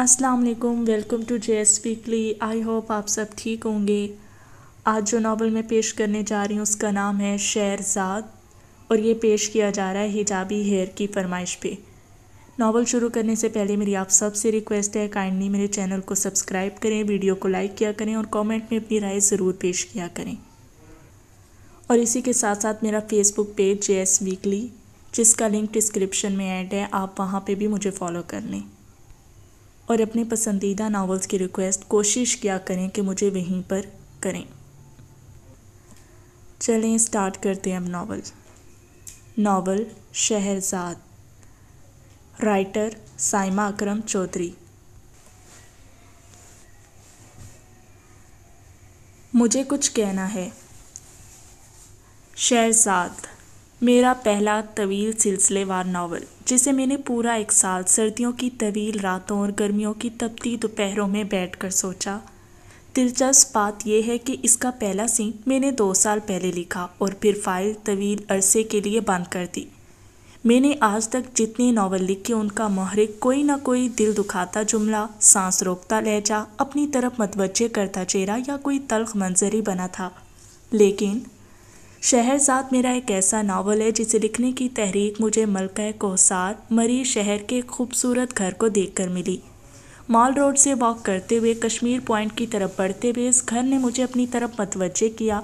अस्सलाम वालेकुम welcome to J S weekly I hope आप सब ठीक होंगे आज जो नावल मैं पेश करने जा रही हूँ उसका नाम है शहरजाद और ये पेश किया जा रहा है हिजाबी हेयर की फरमाइश पे नावल शुरू करने से पहले मेरी आप सब से रिक्वेस्ट है काइंडली मेरे चैनल को सब्सक्राइब करें वीडियो को लाइक किया करें और कमेंट में अपनी राय ज़रूर पेश किया करें और इसी के साथ साथ मेरा Facebook page J S weekly जिसका लिंक डिस्क्रिप्शन में ऐड है आप वहाँ पर भी मुझे फॉलो कर लें और अपने पसंदीदा नावल्स की रिक्वेस्ट कोशिश किया करें कि मुझे वहीं पर करें चलें स्टार्ट करते हैं अब novel novel Shehrzad writer Saima Akram Chaudhry मुझे कुछ कहना है शहरजाद मेरा पहला तवील सिलसिलेवार नावल जिसे मैंने पूरा एक साल सर्दियों की तवील रातों और गर्मियों की तपती दोपहरों में बैठकर सोचा दिलचस्प बात यह है कि इसका पहला सीन मैंने दो साल पहले लिखा और फिर फाइल तवील अरसे के लिए बंद कर दी मैंने आज तक जितने नावल लिखे उनका महरिक कोई ना कोई दिल दुखाता जुमला सांस रोकता लहजा अपनी तरफ मतवज़े करता चेहरा या कोई तलख मंजरी बना था लेकिन शहरजाद मेरा एक ऐसा नावल है जिसे लिखने की तहरीक मुझे मलका कोसार मरी शहर के खूबसूरत घर को देखकर मिली मॉल रोड से वॉक करते हुए कश्मीर पॉइंट की तरफ बढ़ते हुए इस घर ने मुझे अपनी तरफ मतवजह किया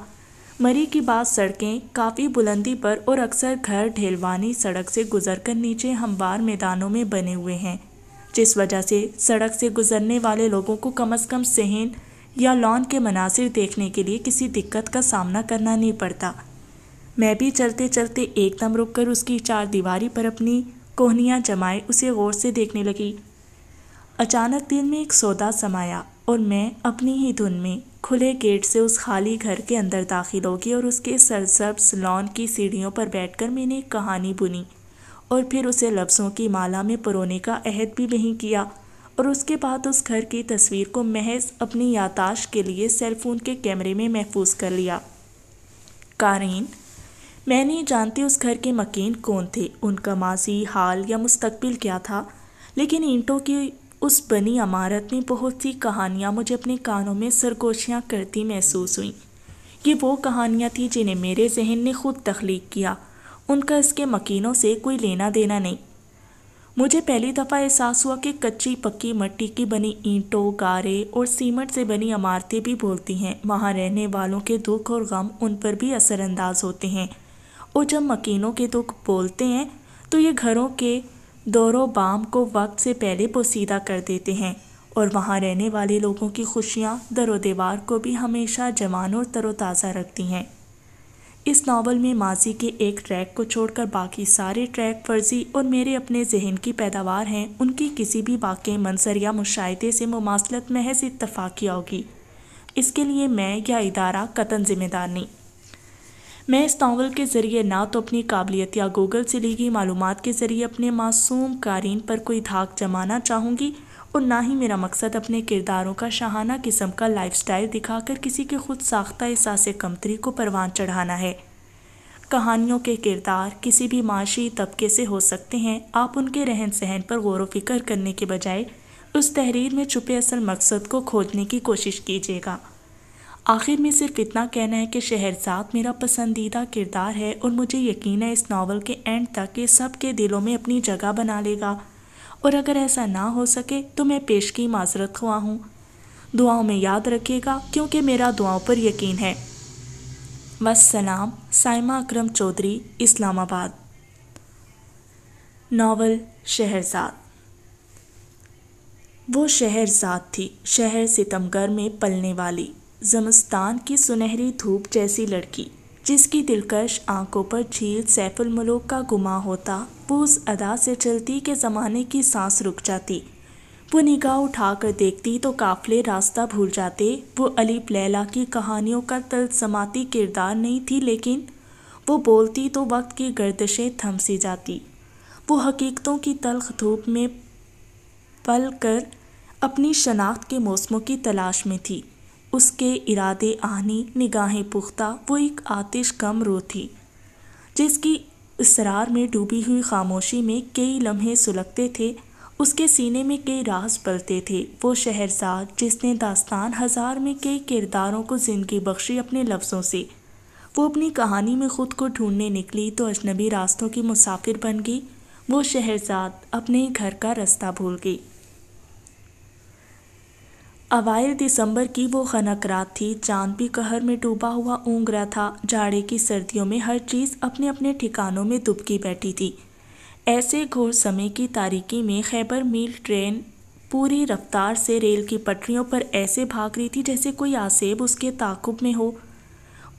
मरी की बात सड़कें काफ़ी बुलंदी पर और अक्सर घर ढेलवानी सड़क से गुजरकर नीचे हमवार मैदानों में बने हुए हैं जिस वजह से सड़क से गुजरने वाले लोगों को कम अज़ कम सहन या लॉन के मनासर देखने के लिए किसी दिक्कत का सामना करना नहीं पड़ता मैं भी चलते चलते एकदम रुक कर उसकी चार दीवारी पर अपनी कोहनियाँ जमाए उसे गौर से देखने लगी अचानक दिन में एक सौदा समाया और मैं अपनी ही धुन में खुले गेट से उस खाली घर के अंदर दाखिल होगी और उसके सरसब्स लॉन की सीढ़ियों पर बैठकर मैंने एक कहानी बुनी और फिर उसे लफ्ज़ों की माला में परोने का अहद भी नहीं किया और उसके बाद उस घर की तस्वीर को महज अपनी यादाश्त के लिए सेलफोन के कैमरे में महफूज कर लिया कारीन मैं नहीं जानती उस घर के मकीन कौन थे उनका माजी हाल या मुस्तबिल क्या था लेकिन ईंटों की उस बनी इमारत में बहुत सी कहानियाँ मुझे अपने कानों में सरगोशियाँ करती महसूस हुई ये वो कहानियाँ थी जिन्हें मेरे जहन ने खुद तख्लीक किया उनका इसके मकीनों से कोई लेना देना नहीं मुझे पहली दफ़ा एहसास हुआ कि कच्ची पक्की मट्टी की बनी ईंटों गारे और सीमेंट से बनी इमारतें भी बोलती हैं वहाँ रहने वालों के दुख और गम उन पर भी असरअंदाज होते हैं और जब मकीनों के दुख बोलते हैं तो ये घरों के दौरों बाम को वक्त से पहले पोसीदा कर देते हैं और वहाँ रहने वाले लोगों की खुशियाँ दर दीवार को भी हमेशा जवान और तरोताज़ा रखती हैं इस नावल में माजी के एक ट्रैक को छोड़कर बाकी सारे ट्रैक फर्जी और मेरे अपने जहन की पैदावार हैं उनकी किसी भी वाक़ मंसर या मुशाहे से मुमासलत महज इतफाक़ी होगी इसके लिए मैं या इदारा कतन ज़िम्मेदार नहीं मैं इस नावल के ज़रिए ना तो अपनी काबिलियत या गूगल से ली गई मालूम के ज़रिए अपने मासूम कारीन पर कोई धाक जमाना चाहूँगी और ना ही मेरा मकसद अपने किरदारों का शहाना किस्म का लाइफस्टाइल दिखाकर किसी के खुद साख्ता एहसास कमतरी को परवान चढ़ाना है कहानियों के किरदार किसी भी माशी तबके से हो सकते हैं आप उनके रहन सहन पर गौर फिक्र करने के बजाय उस तहरीर में छुपे असल मकसद को खोजने की कोशिश कीजिएगा आखिर में सिर्फ इतना कहना है कि शहरजाद मेरा पसंदीदा किरदार है और मुझे यकीन है इस नावल के एंड तक ये सब के दिलों में अपनी जगह बना लेगा और अगर ऐसा ना हो सके तो मैं पेश की माजरत खुआ हूँ दुआओं में याद रखिएगा क्योंकि मेरा दुआओं पर यकीन है वसलाम साइमा अकरम चौधरी इस्लामाबाद नावल शहरजाद वो शहरजाद थी शहर सितमगर में पलने वाली जमस्तान की सुनहरी धूप जैसी लड़की जिसकी दिलकश आंखों पर झील सैफुल मलोक का गुमा होता वो उस अदा से चलती के ज़माने की सांस रुक जाती वो निगाह उठाकर देखती तो काफले रास्ता भूल जाते वो अली लैला की कहानियों का तलसमाती किरदार नहीं थी लेकिन वो बोलती तो वक्त की गर्दशें थम सी जाती वो हकीकतों की तलख धूप में पल कर अपनी शनाख्त के मौसमों की तलाश में थी उसके इरादे आनी निगाहें पुख्ता वो एक आतिश कम रो थी जिसकी इसरार में डूबी हुई खामोशी में कई लम्हे सुलगते थे उसके सीने में कई राज पलते थे वो शहरसार जिसने दास्तान हज़ार में कई किरदारों को ज़िंदगी बख्शी अपने लफ्ज़ों से वो अपनी कहानी में ख़ुद को ढूंढने निकली तो अजनबी रास्तों की मुसाफिर बन गई वो शहरजाद अपने घर का रास्ता भूल गई अवायल दिसंबर की वो खनक रात थी चांद भी कहर में डूबा हुआ ऊँग रहा था जाड़े की सर्दियों में हर चीज़ अपने अपने ठिकानों में दुबकी बैठी थी ऐसे घोर समय की तारीकी में खैबर मील ट्रेन पूरी रफ्तार से रेल की पटरियों पर ऐसे भाग रही थी जैसे कोई आसेब उसके ताकुब में हो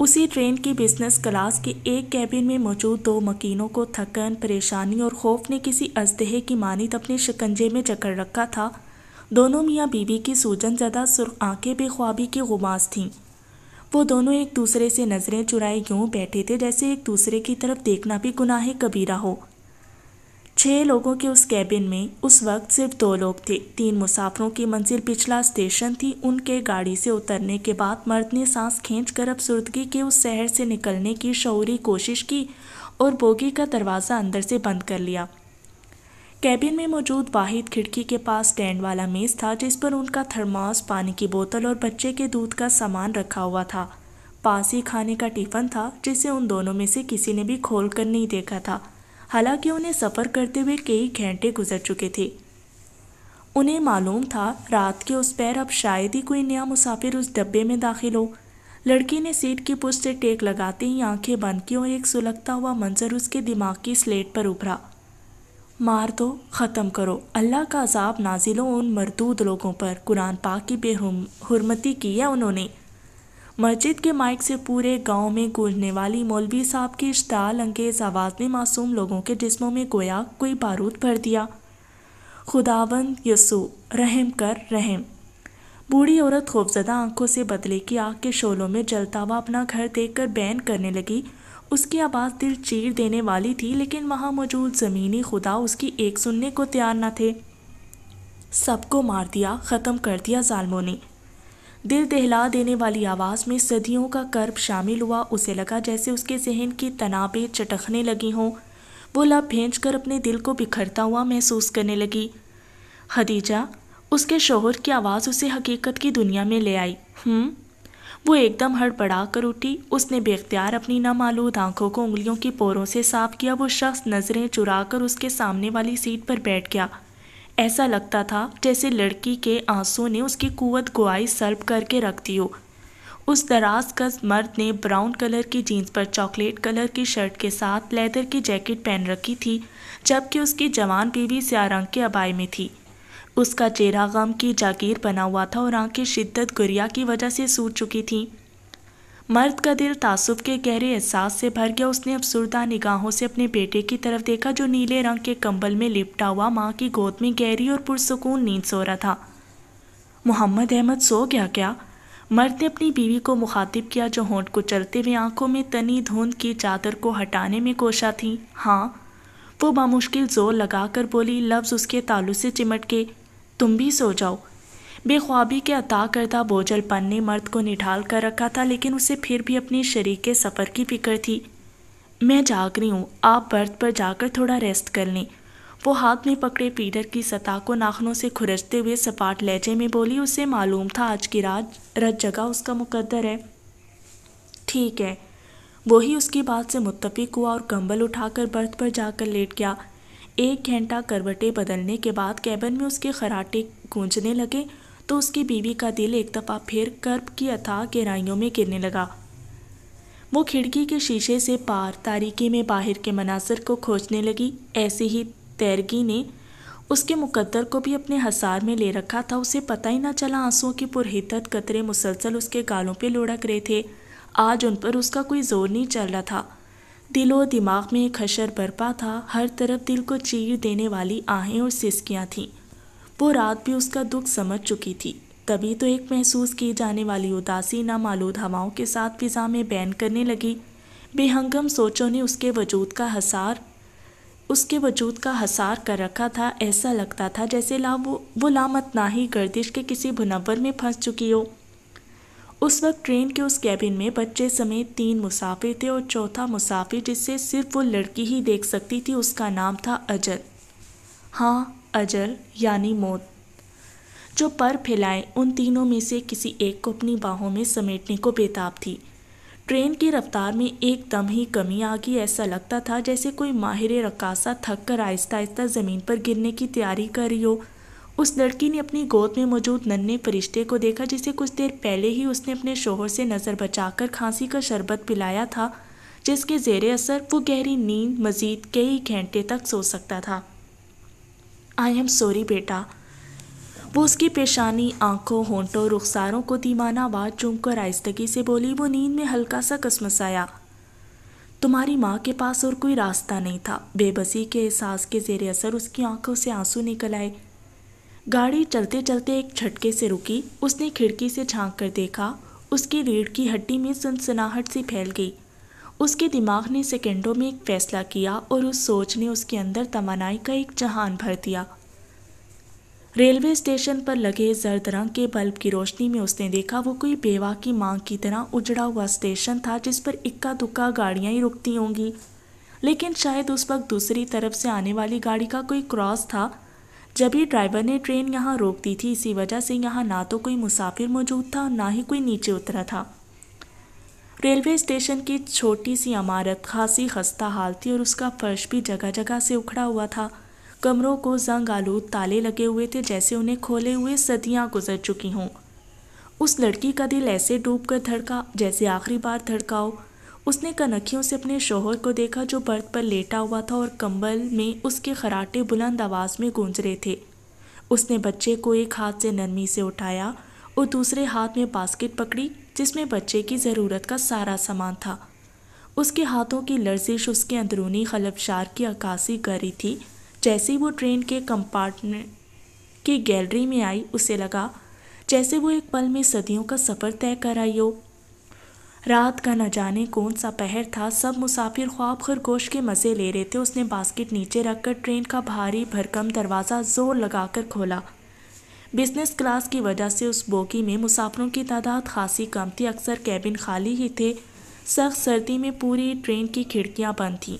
उसी ट्रेन की बिजनेस क्लास के एक कैबिन में मौजूद दो मकीनों को थकन परेशानी और खौफ ने किसी अजदहे की मानित अपने शिकंजे में जकड़ रखा था दोनों मियाँ बीवी की सूजन ज़दा सुर्ख आंखें बेख्वाबी की गुमास थीं वो दोनों एक दूसरे से नज़रें चुराए यूँ बैठे थे जैसे एक दूसरे की तरफ देखना भी गुनाह कबीरा हो छः लोगों के उस कैबिन में उस वक्त सिर्फ दो लोग थे तीन मुसाफरों की मंजिल पिछला स्टेशन थी उनके गाड़ी से उतरने के बाद मर्द ने सांस खींच कर अबसुर्दगी के उस शहर से निकलने की शौरी कोशिश की और बोगी का दरवाज़ा अंदर से बंद कर लिया कैबिन में मौजूद वाहिद खिड़की के पास स्टैंड वाला मेज़ था जिस पर उनका थर्मास पानी की बोतल और बच्चे के दूध का सामान रखा हुआ था पास ही खाने का टिफ़न था जिसे उन दोनों में से किसी ने भी खोल कर नहीं देखा था हालांकि उन्हें सफ़र करते हुए कई घंटे गुजर चुके थे उन्हें मालूम था रात के उस पैर अब शायद ही कोई नया मुसाफिर उस डब्बे में दाखिल हो लड़की ने सीट की पुष्ट से टेक लगाते ही आंखें बंद की और एक सुलगता हुआ मंजर उसके दिमाग की स्लेट पर उभरा मार दो ख़त्म करो अल्लाह का अजाब नाजिलों उन मरदूद लोगों पर कुरान पाक की बेहरमती की है उन्होंने मस्जिद के माइक से पूरे गांव में गूंजने वाली मौलवी साहब की इश्ताल अंगेज आवाज़ ने मासूम लोगों के जिस्मों में गोया कोई बारूद भर दिया खुदावन यसु रहम कर रहम बूढ़ी औरत खौफजदा आंखों से बदले की आग के शोलों में जलता हुआ अपना घर देखकर बैन करने लगी उसकी आवाज़ दिल चीर देने वाली थी लेकिन वहाँ मौजूद ज़मीनी खुदा उसकी एक सुनने को तैयार न थे सबको मार दिया ख़त्म कर दिया जालमों ने दिल दहला देने वाली आवाज़ में सदियों का कर्ब शामिल हुआ उसे लगा जैसे उसके जहन की तनावें चटकने लगी हों वो लब भेज कर अपने दिल को बिखरता हुआ महसूस करने लगी खदीजा उसके शोहर की आवाज़ उसे हकीकत की दुनिया में ले आई हम्म वो एकदम हड़बड़ा कर उठी उसने बेख्तियार अपनी नामालूद आंखों को उंगलियों की पोरों से साफ किया वो शख्स नज़रें चुरा कर उसके सामने वाली सीट पर बैठ गया ऐसा लगता था जैसे लड़की के आंसू ने उसकी कुवत गुआई सर्व करके रख दी हो उस दराज कस मर्द ने ब्राउन कलर की जीन्स पर चॉकलेट कलर की शर्ट के साथ लेदर की जैकेट पहन रखी थी जबकि उसकी जवान बीवी स्या रंग के अबाई में थी उसका चेहरा गम की जागीर बना हुआ था और आंखें शिद्दत गुरिया की वजह से सूज चुकी थीं मर्द का दिल तासुब के गहरे एहसास से भर गया उसने अबसुरदा निगाहों से अपने बेटे की तरफ देखा जो नीले रंग के कंबल में लिपटा हुआ माँ की गोद में गहरी और पुरसकून नींद सो रहा था मोहम्मद अहमद सो गया क्या मर्द ने अपनी बीवी को मुखातिब किया जो होंठ को चलते हुए आंखों में तनी धुंध की चादर को हटाने में कोशा थी हाँ वो बामुश्किल जोर लगाकर बोली लफ्ज़ उसके तालु से चिमट के तुम भी सो जाओ बेख्वाबी के अता करदा बोझलपन ने मर्द को निढाल कर रखा था लेकिन उसे फिर भी अपने शरीर के सफ़र की फिक्र थी मैं जाग रही हूँ आप बर्थ पर जाकर थोड़ा रेस्ट कर लें वो हाथ में पकड़े पीटर की सतह को नाखनों से खुरचते हुए सपाट लहजे में बोली उसे मालूम था आज की रात रत जगह उसका मुकद्दर है ठीक है वही उसकी बात से मुतफिक हुआ और कंबल उठाकर बर्थ पर जाकर लेट गया एक घंटा करवटें बदलने के बाद कैबन में उसके खराटे गूंजने लगे तो उसकी बीवी का दिल एक दफ़ा फिर कर्ब की अथाह गहराइयों में गिरने लगा वो खिड़की के शीशे से पार तारीकी में बाहर के मनासर को खोजने लगी ऐसी ही तैरगी ने उसके मुकद्दर को भी अपने हसार में ले रखा था उसे पता ही ना चला आंसुओं की पुरहितत कतरे मुसलसल उसके गालों पे लुढ़क रहे थे आज उन पर उसका कोई जोर नहीं चल रहा था दिलो दिमाग में खशर बरपा था हर तरफ दिल को चीर देने वाली आहें और सिसकियाँ थीं वो रात भी उसका दुख समझ चुकी थी तभी तो एक महसूस की जाने वाली उदासी नामालूद हवाओं के साथ फिजा में बैन करने लगी बेहंगम सोचों ने उसके वजूद का हसार उसके वजूद का हसार कर रखा था ऐसा लगता था जैसे ला वो वो ही गर्दिश के किसी भुनवर में फंस चुकी हो उस वक्त ट्रेन के उस कैबिन में बच्चे समेत तीन मुसाफिर थे और चौथा मुसाफिर जिससे सिर्फ वो लड़की ही देख सकती थी उसका नाम था अजल हाँ अजल यानी मौत जो पर फैलाए उन तीनों में से किसी एक को अपनी बाहों में समेटने को बेताब थी ट्रेन की रफ्तार में एकदम ही कमी आ गई ऐसा लगता था जैसे कोई माहिर रकासा थक कर आहिस्ता आहिस्ता ज़मीन पर गिरने की तैयारी कर रही हो उस लड़की ने अपनी गोद में मौजूद नन्हे फरिश्ते को देखा जिसे कुछ देर पहले ही उसने अपने शोहर से नज़र बचाकर खांसी का शरबत पिलाया था जिसके जेर असर वो गहरी नींद मज़ीद कई घंटे तक सो सकता था आई एम सॉरी बेटा वो उसकी पेशानी आंखों होंठों रुखसारों को दीमाना आवाज़ चूम कर आहिस्तगी से बोली वो नींद में हल्का सा कसमसाया तुम्हारी माँ के पास और कोई रास्ता नहीं था बेबसी के एहसास के जेर असर उसकी आंखों से आंसू निकल आए गाड़ी चलते चलते एक झटके से रुकी उसने खिड़की से झांक कर देखा उसकी रीढ़ की हड्डी में सनसनाहट सी फैल गई उसके दिमाग ने सेकेंडों में एक फैसला किया और उस सोच ने उसके अंदर तमानाई का एक जहान भर दिया रेलवे स्टेशन पर लगे जर्द रंग के बल्ब की रोशनी में उसने देखा वो कोई बेवा की मांग की तरह उजड़ा हुआ स्टेशन था जिस पर इक्का दुक्का गाड़ियाँ ही रुकती होंगी लेकिन शायद उस वक्त दूसरी तरफ से आने वाली गाड़ी का कोई क्रॉस था जब ये ड्राइवर ने ट्रेन यहाँ रोक दी थी इसी वजह से यहाँ ना तो कोई मुसाफिर मौजूद था ना ही कोई नीचे उतरा था रेलवे स्टेशन की छोटी सी इमारत खासी खस्ता हाल थी और उसका फर्श भी जगह जगह से उखड़ा हुआ था कमरों को जंग आलूद ताले लगे हुए थे जैसे उन्हें खोले हुए सदियाँ गुजर चुकी हों उस लड़की का दिल ऐसे डूब कर धड़का जैसे आखिरी बार धड़का हो उसने कनखियों से अपने शोहर को देखा जो बर्थ पर लेटा हुआ था और कंबल में उसके खराटे बुलंद आवाज़ में गूंज रहे थे उसने बच्चे को एक हाथ से नरमी से उठाया और दूसरे हाथ में बास्केट पकड़ी जिसमें बच्चे की ज़रूरत का सारा सामान था उसके हाथों की लर्जिश उसके अंदरूनी खलबशार की अक्कासी कर रही थी जैसे ही वो ट्रेन के कंपार्टमेंट की गैलरी में आई उसे लगा जैसे वो एक पल में सदियों का सफ़र तय कर आई हो रात का न जाने कौन सा पहर था सब मुसाफिर ख्वाब खरगोश के मज़े ले रहे थे उसने बास्केट नीचे रखकर ट्रेन का भारी भरकम दरवाज़ा ज़ोर लगाकर खोला बिजनेस क्लास की वजह से उस बोगी में मुसाफिरों की तादाद खासी कम थी अक्सर कैबिन खाली ही थे सख्त सर्दी में पूरी ट्रेन की खिड़कियां बंद थीं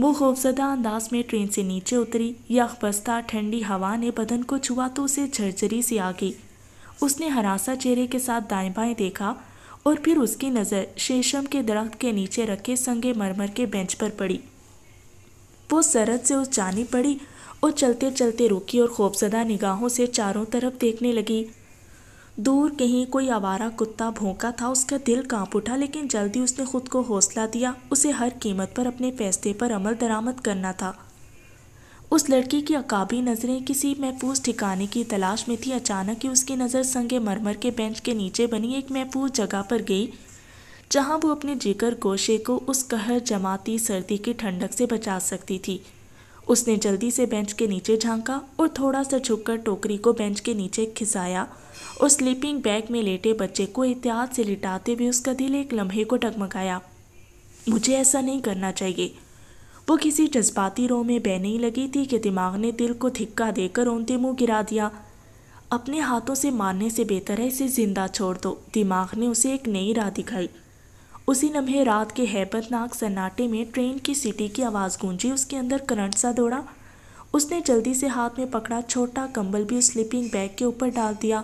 वो खौफजदा अंदाज में ट्रेन से नीचे उतरी यख बस्ता ठंडी हवा ने बदन को छुआ तो उसे झरझरी सी आ गई उसने हरासा चेहरे के साथ दाएं बाएं देखा और फिर उसकी नज़र शेषम के दरख्त के नीचे रखे संगे मरमर के बेंच पर पड़ी वो सरद से उस जानी पड़ी और चलते चलते रुकी और खौफजदा निगाहों से चारों तरफ देखने लगी दूर कहीं कोई आवारा कुत्ता भोंका था उसका दिल कांप उठा लेकिन जल्दी उसने खुद को हौसला दिया उसे हर कीमत पर अपने फैसले पर अमल दरामद करना था उस लड़की की अकाबी नज़रें किसी महफूज ठिकाने की तलाश में थी अचानक ही उसकी नज़र संगे मरमर के बेंच के नीचे बनी एक महफूज जगह पर गई जहां वो अपने जिगर गोशे को उस कहर जमाती सर्दी की ठंडक से बचा सकती थी उसने जल्दी से बेंच के नीचे झांका और थोड़ा सा झुककर टोकरी को बेंच के नीचे खिसाया और स्लीपिंग बैग में लेटे बच्चे को एहतियात से लिटाते हुए उसका दिल एक लम्हे को डगमगाया मुझे ऐसा नहीं करना चाहिए वो किसी जज्बाती रो में बहने ही लगी थी कि दिमाग ने दिल को धिक्का देकर रोनते मुंह गिरा दिया अपने हाथों से मारने से बेहतर है इसे जिंदा छोड़ दो दिमाग ने उसे एक नई राह दिखाई उसी लम्हे रात के हैबतनाक सन्नाटे में ट्रेन की सीटी की आवाज़ गूंजी उसके अंदर करंट सा दौड़ा उसने जल्दी से हाथ में पकड़ा छोटा कंबल भी स्लीपिंग बैग के ऊपर डाल दिया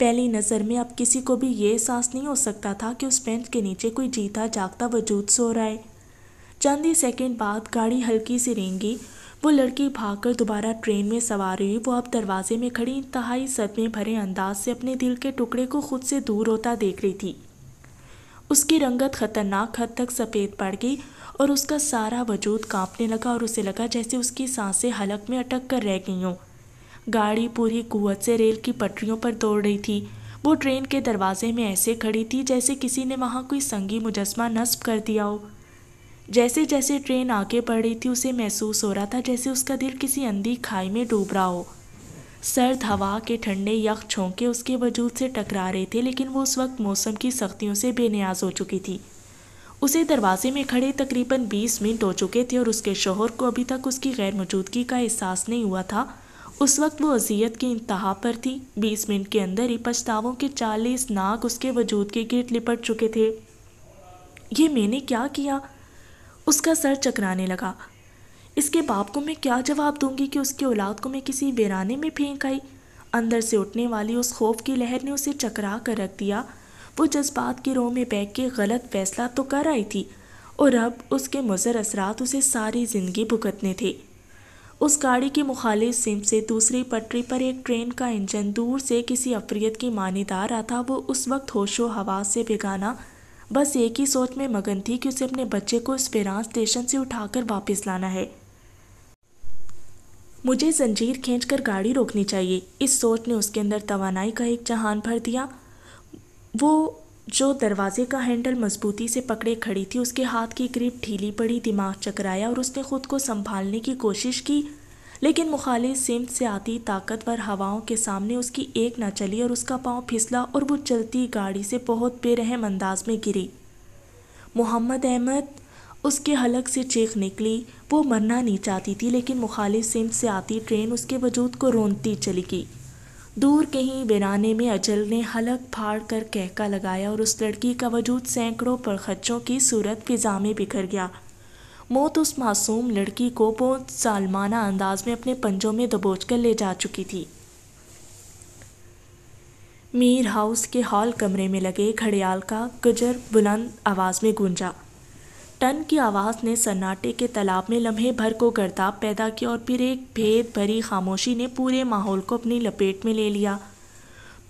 पहली नज़र में अब किसी को भी ये एहसास नहीं हो सकता था कि उस पेंट के नीचे कोई जीता जागता वजूद सो रहा है चंद ही सेकेंड बाद गाड़ी हल्की सी रेंगी वो लड़की भागकर दोबारा ट्रेन में सवार हुई वो अब दरवाजे में खड़ी इंतहाई सदमे भरे अंदाज से अपने दिल के टुकड़े को खुद से दूर होता देख रही थी उसकी रंगत खतरनाक हद तक सफ़ेद पड़ गई और उसका सारा वजूद कांपने लगा और उसे लगा जैसे उसकी सांसें हलक में अटक कर रह गई हों गाड़ी पूरी कुत से रेल की पटरियों पर दौड़ रही थी वो ट्रेन के दरवाजे में ऐसे खड़ी थी जैसे किसी ने वहाँ कोई संगी मुजस्मा नस्ब कर दिया हो जैसे जैसे ट्रेन आगे बढ़ रही थी उसे महसूस हो रहा था जैसे उसका दिल किसी अंधी खाई में डूब रहा हो सर्द हवा के ठंडे यख छोंके उसके वजूद से टकरा रहे थे लेकिन वो उस वक्त मौसम की सख्तियों से बेनियाज हो चुकी थी उसे दरवाजे में खड़े तकरीबन 20 मिनट हो चुके थे और उसके शोहर को अभी तक उसकी गैर मौजूदगी का एहसास नहीं हुआ था उस वक्त वो अजियत की इंतहा पर थी 20 मिनट के अंदर ही पछतावों के 40 नाक उसके वजूद के गिरट लिपट चुके थे ये मैंने क्या किया उसका सर चकराने लगा इसके बाप को मैं क्या जवाब दूंगी कि उसकी औलाद को मैं किसी बेराने में फेंक आई अंदर से उठने वाली उस खौफ की लहर ने उसे चकरा कर रख दिया वो जज्बात के रोह में बैठ के गलत फैसला तो कर आई थी और अब उसके मुजर असरात उसे सारी ज़िंदगी भुगतने थे उस गाड़ी के मुखालिफ सिम से दूसरी पटरी पर एक ट्रेन का इंजन दूर से किसी अफरीत की मानी आ रहा था वो उस वक्त होशो हवा से बेगाना बस एक ही सोच में मगन थी कि उसे अपने बच्चे को स्पेरान स्टेशन से उठाकर वापस लाना है मुझे जंजीर खींचकर गाड़ी रोकनी चाहिए इस सोच ने उसके अंदर तवानाई का एक जहान भर दिया वो जो दरवाजे का हैंडल मजबूती से पकड़े खड़ी थी उसके हाथ की करीब ढीली पड़ी दिमाग चकराया और उसने खुद को संभालने की कोशिश की लेकिन मुखालिफ सिमत से आती ताकतवर हवाओं के सामने उसकी एक न चली और उसका पाँव फिसला और वो चलती गाड़ी से बहुत बेरहम अंदाज में गिरी मोहम्मद अहमद उसके हलक से चेख निकली वो मरना नहीं चाहती थी लेकिन मुखालिफ सिमत से आती ट्रेन उसके वजूद को रोनती चली गई दूर कहीं बिराने में अजल ने हलक फाड़ कर कहका लगाया और उस लड़की का वजूद सैकड़ों पर खच्चों की सूरत फिजा में बिखर गया मौत उस मासूम लड़की को बहुत सालमाना अंदाज में अपने पंजों में दबोच कर ले जा चुकी थी मीर हाउस के हॉल कमरे में लगे घड़ियाल का गजर बुलंद आवाज़ में गूंजा टन की आवाज़ ने सन्नाटे के तालाब में लम्हे भर को गर्दाब पैदा किया और फिर एक भेद भरी खामोशी ने पूरे माहौल को अपनी लपेट में ले लिया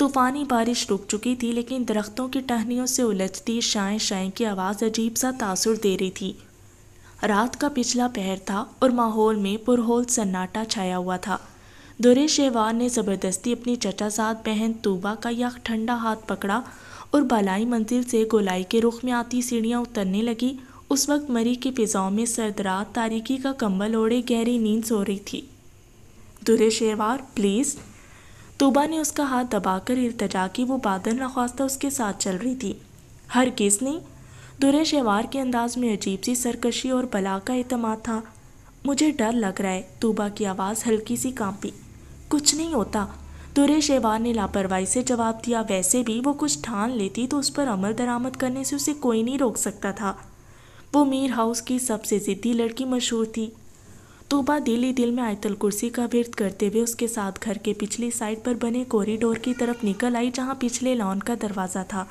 तूफ़ानी बारिश रुक चुकी थी लेकिन दरख्तों की टहनियों से उलझती शाएँ शाएँ की आवाज़ अजीब सा तासुर दे रही थी रात का पिछला पहर था और माहौल में पुरहोल सन्नाटा छाया हुआ था दुरे शेवान ने ज़बरदस्ती अपनी चचा चचाजाद बहन तूबा का यह ठंडा हाथ पकड़ा और बालाई मंजिल से गोलाई के रुख में आती सीढ़ियाँ उतरने लगी उस वक्त मरी के फिजाओं में सर्द रात तारीकी का कंबल ओढ़े गहरी नींद सो रही थी दुरे शेवार प्लीज़ तूबा ने उसका हाथ दबाकर इल्तजा की वो बादल नखास्ता उसके साथ चल रही थी हर किस नहीं दुरे शेवार के अंदाज में अजीब सी सरकशी और बला का अहतम था मुझे डर लग रहा है तूबा की आवाज़ हल्की सी कांपी कुछ नहीं होता दुरे शेवार ने लापरवाही से जवाब दिया वैसे भी वो कुछ ठान लेती तो उस पर अमल दरामद करने से उसे कोई नहीं रोक सकता था वो मीर हाउस की सबसे ज़िद्दी लड़की मशहूर थी तोबा दिल ही दिल में आयतल कुर्सी का विरत करते हुए उसके साथ घर के पिछली साइड पर बने कॉरिडोर की तरफ निकल आई जहाँ पिछले लॉन का दरवाज़ा था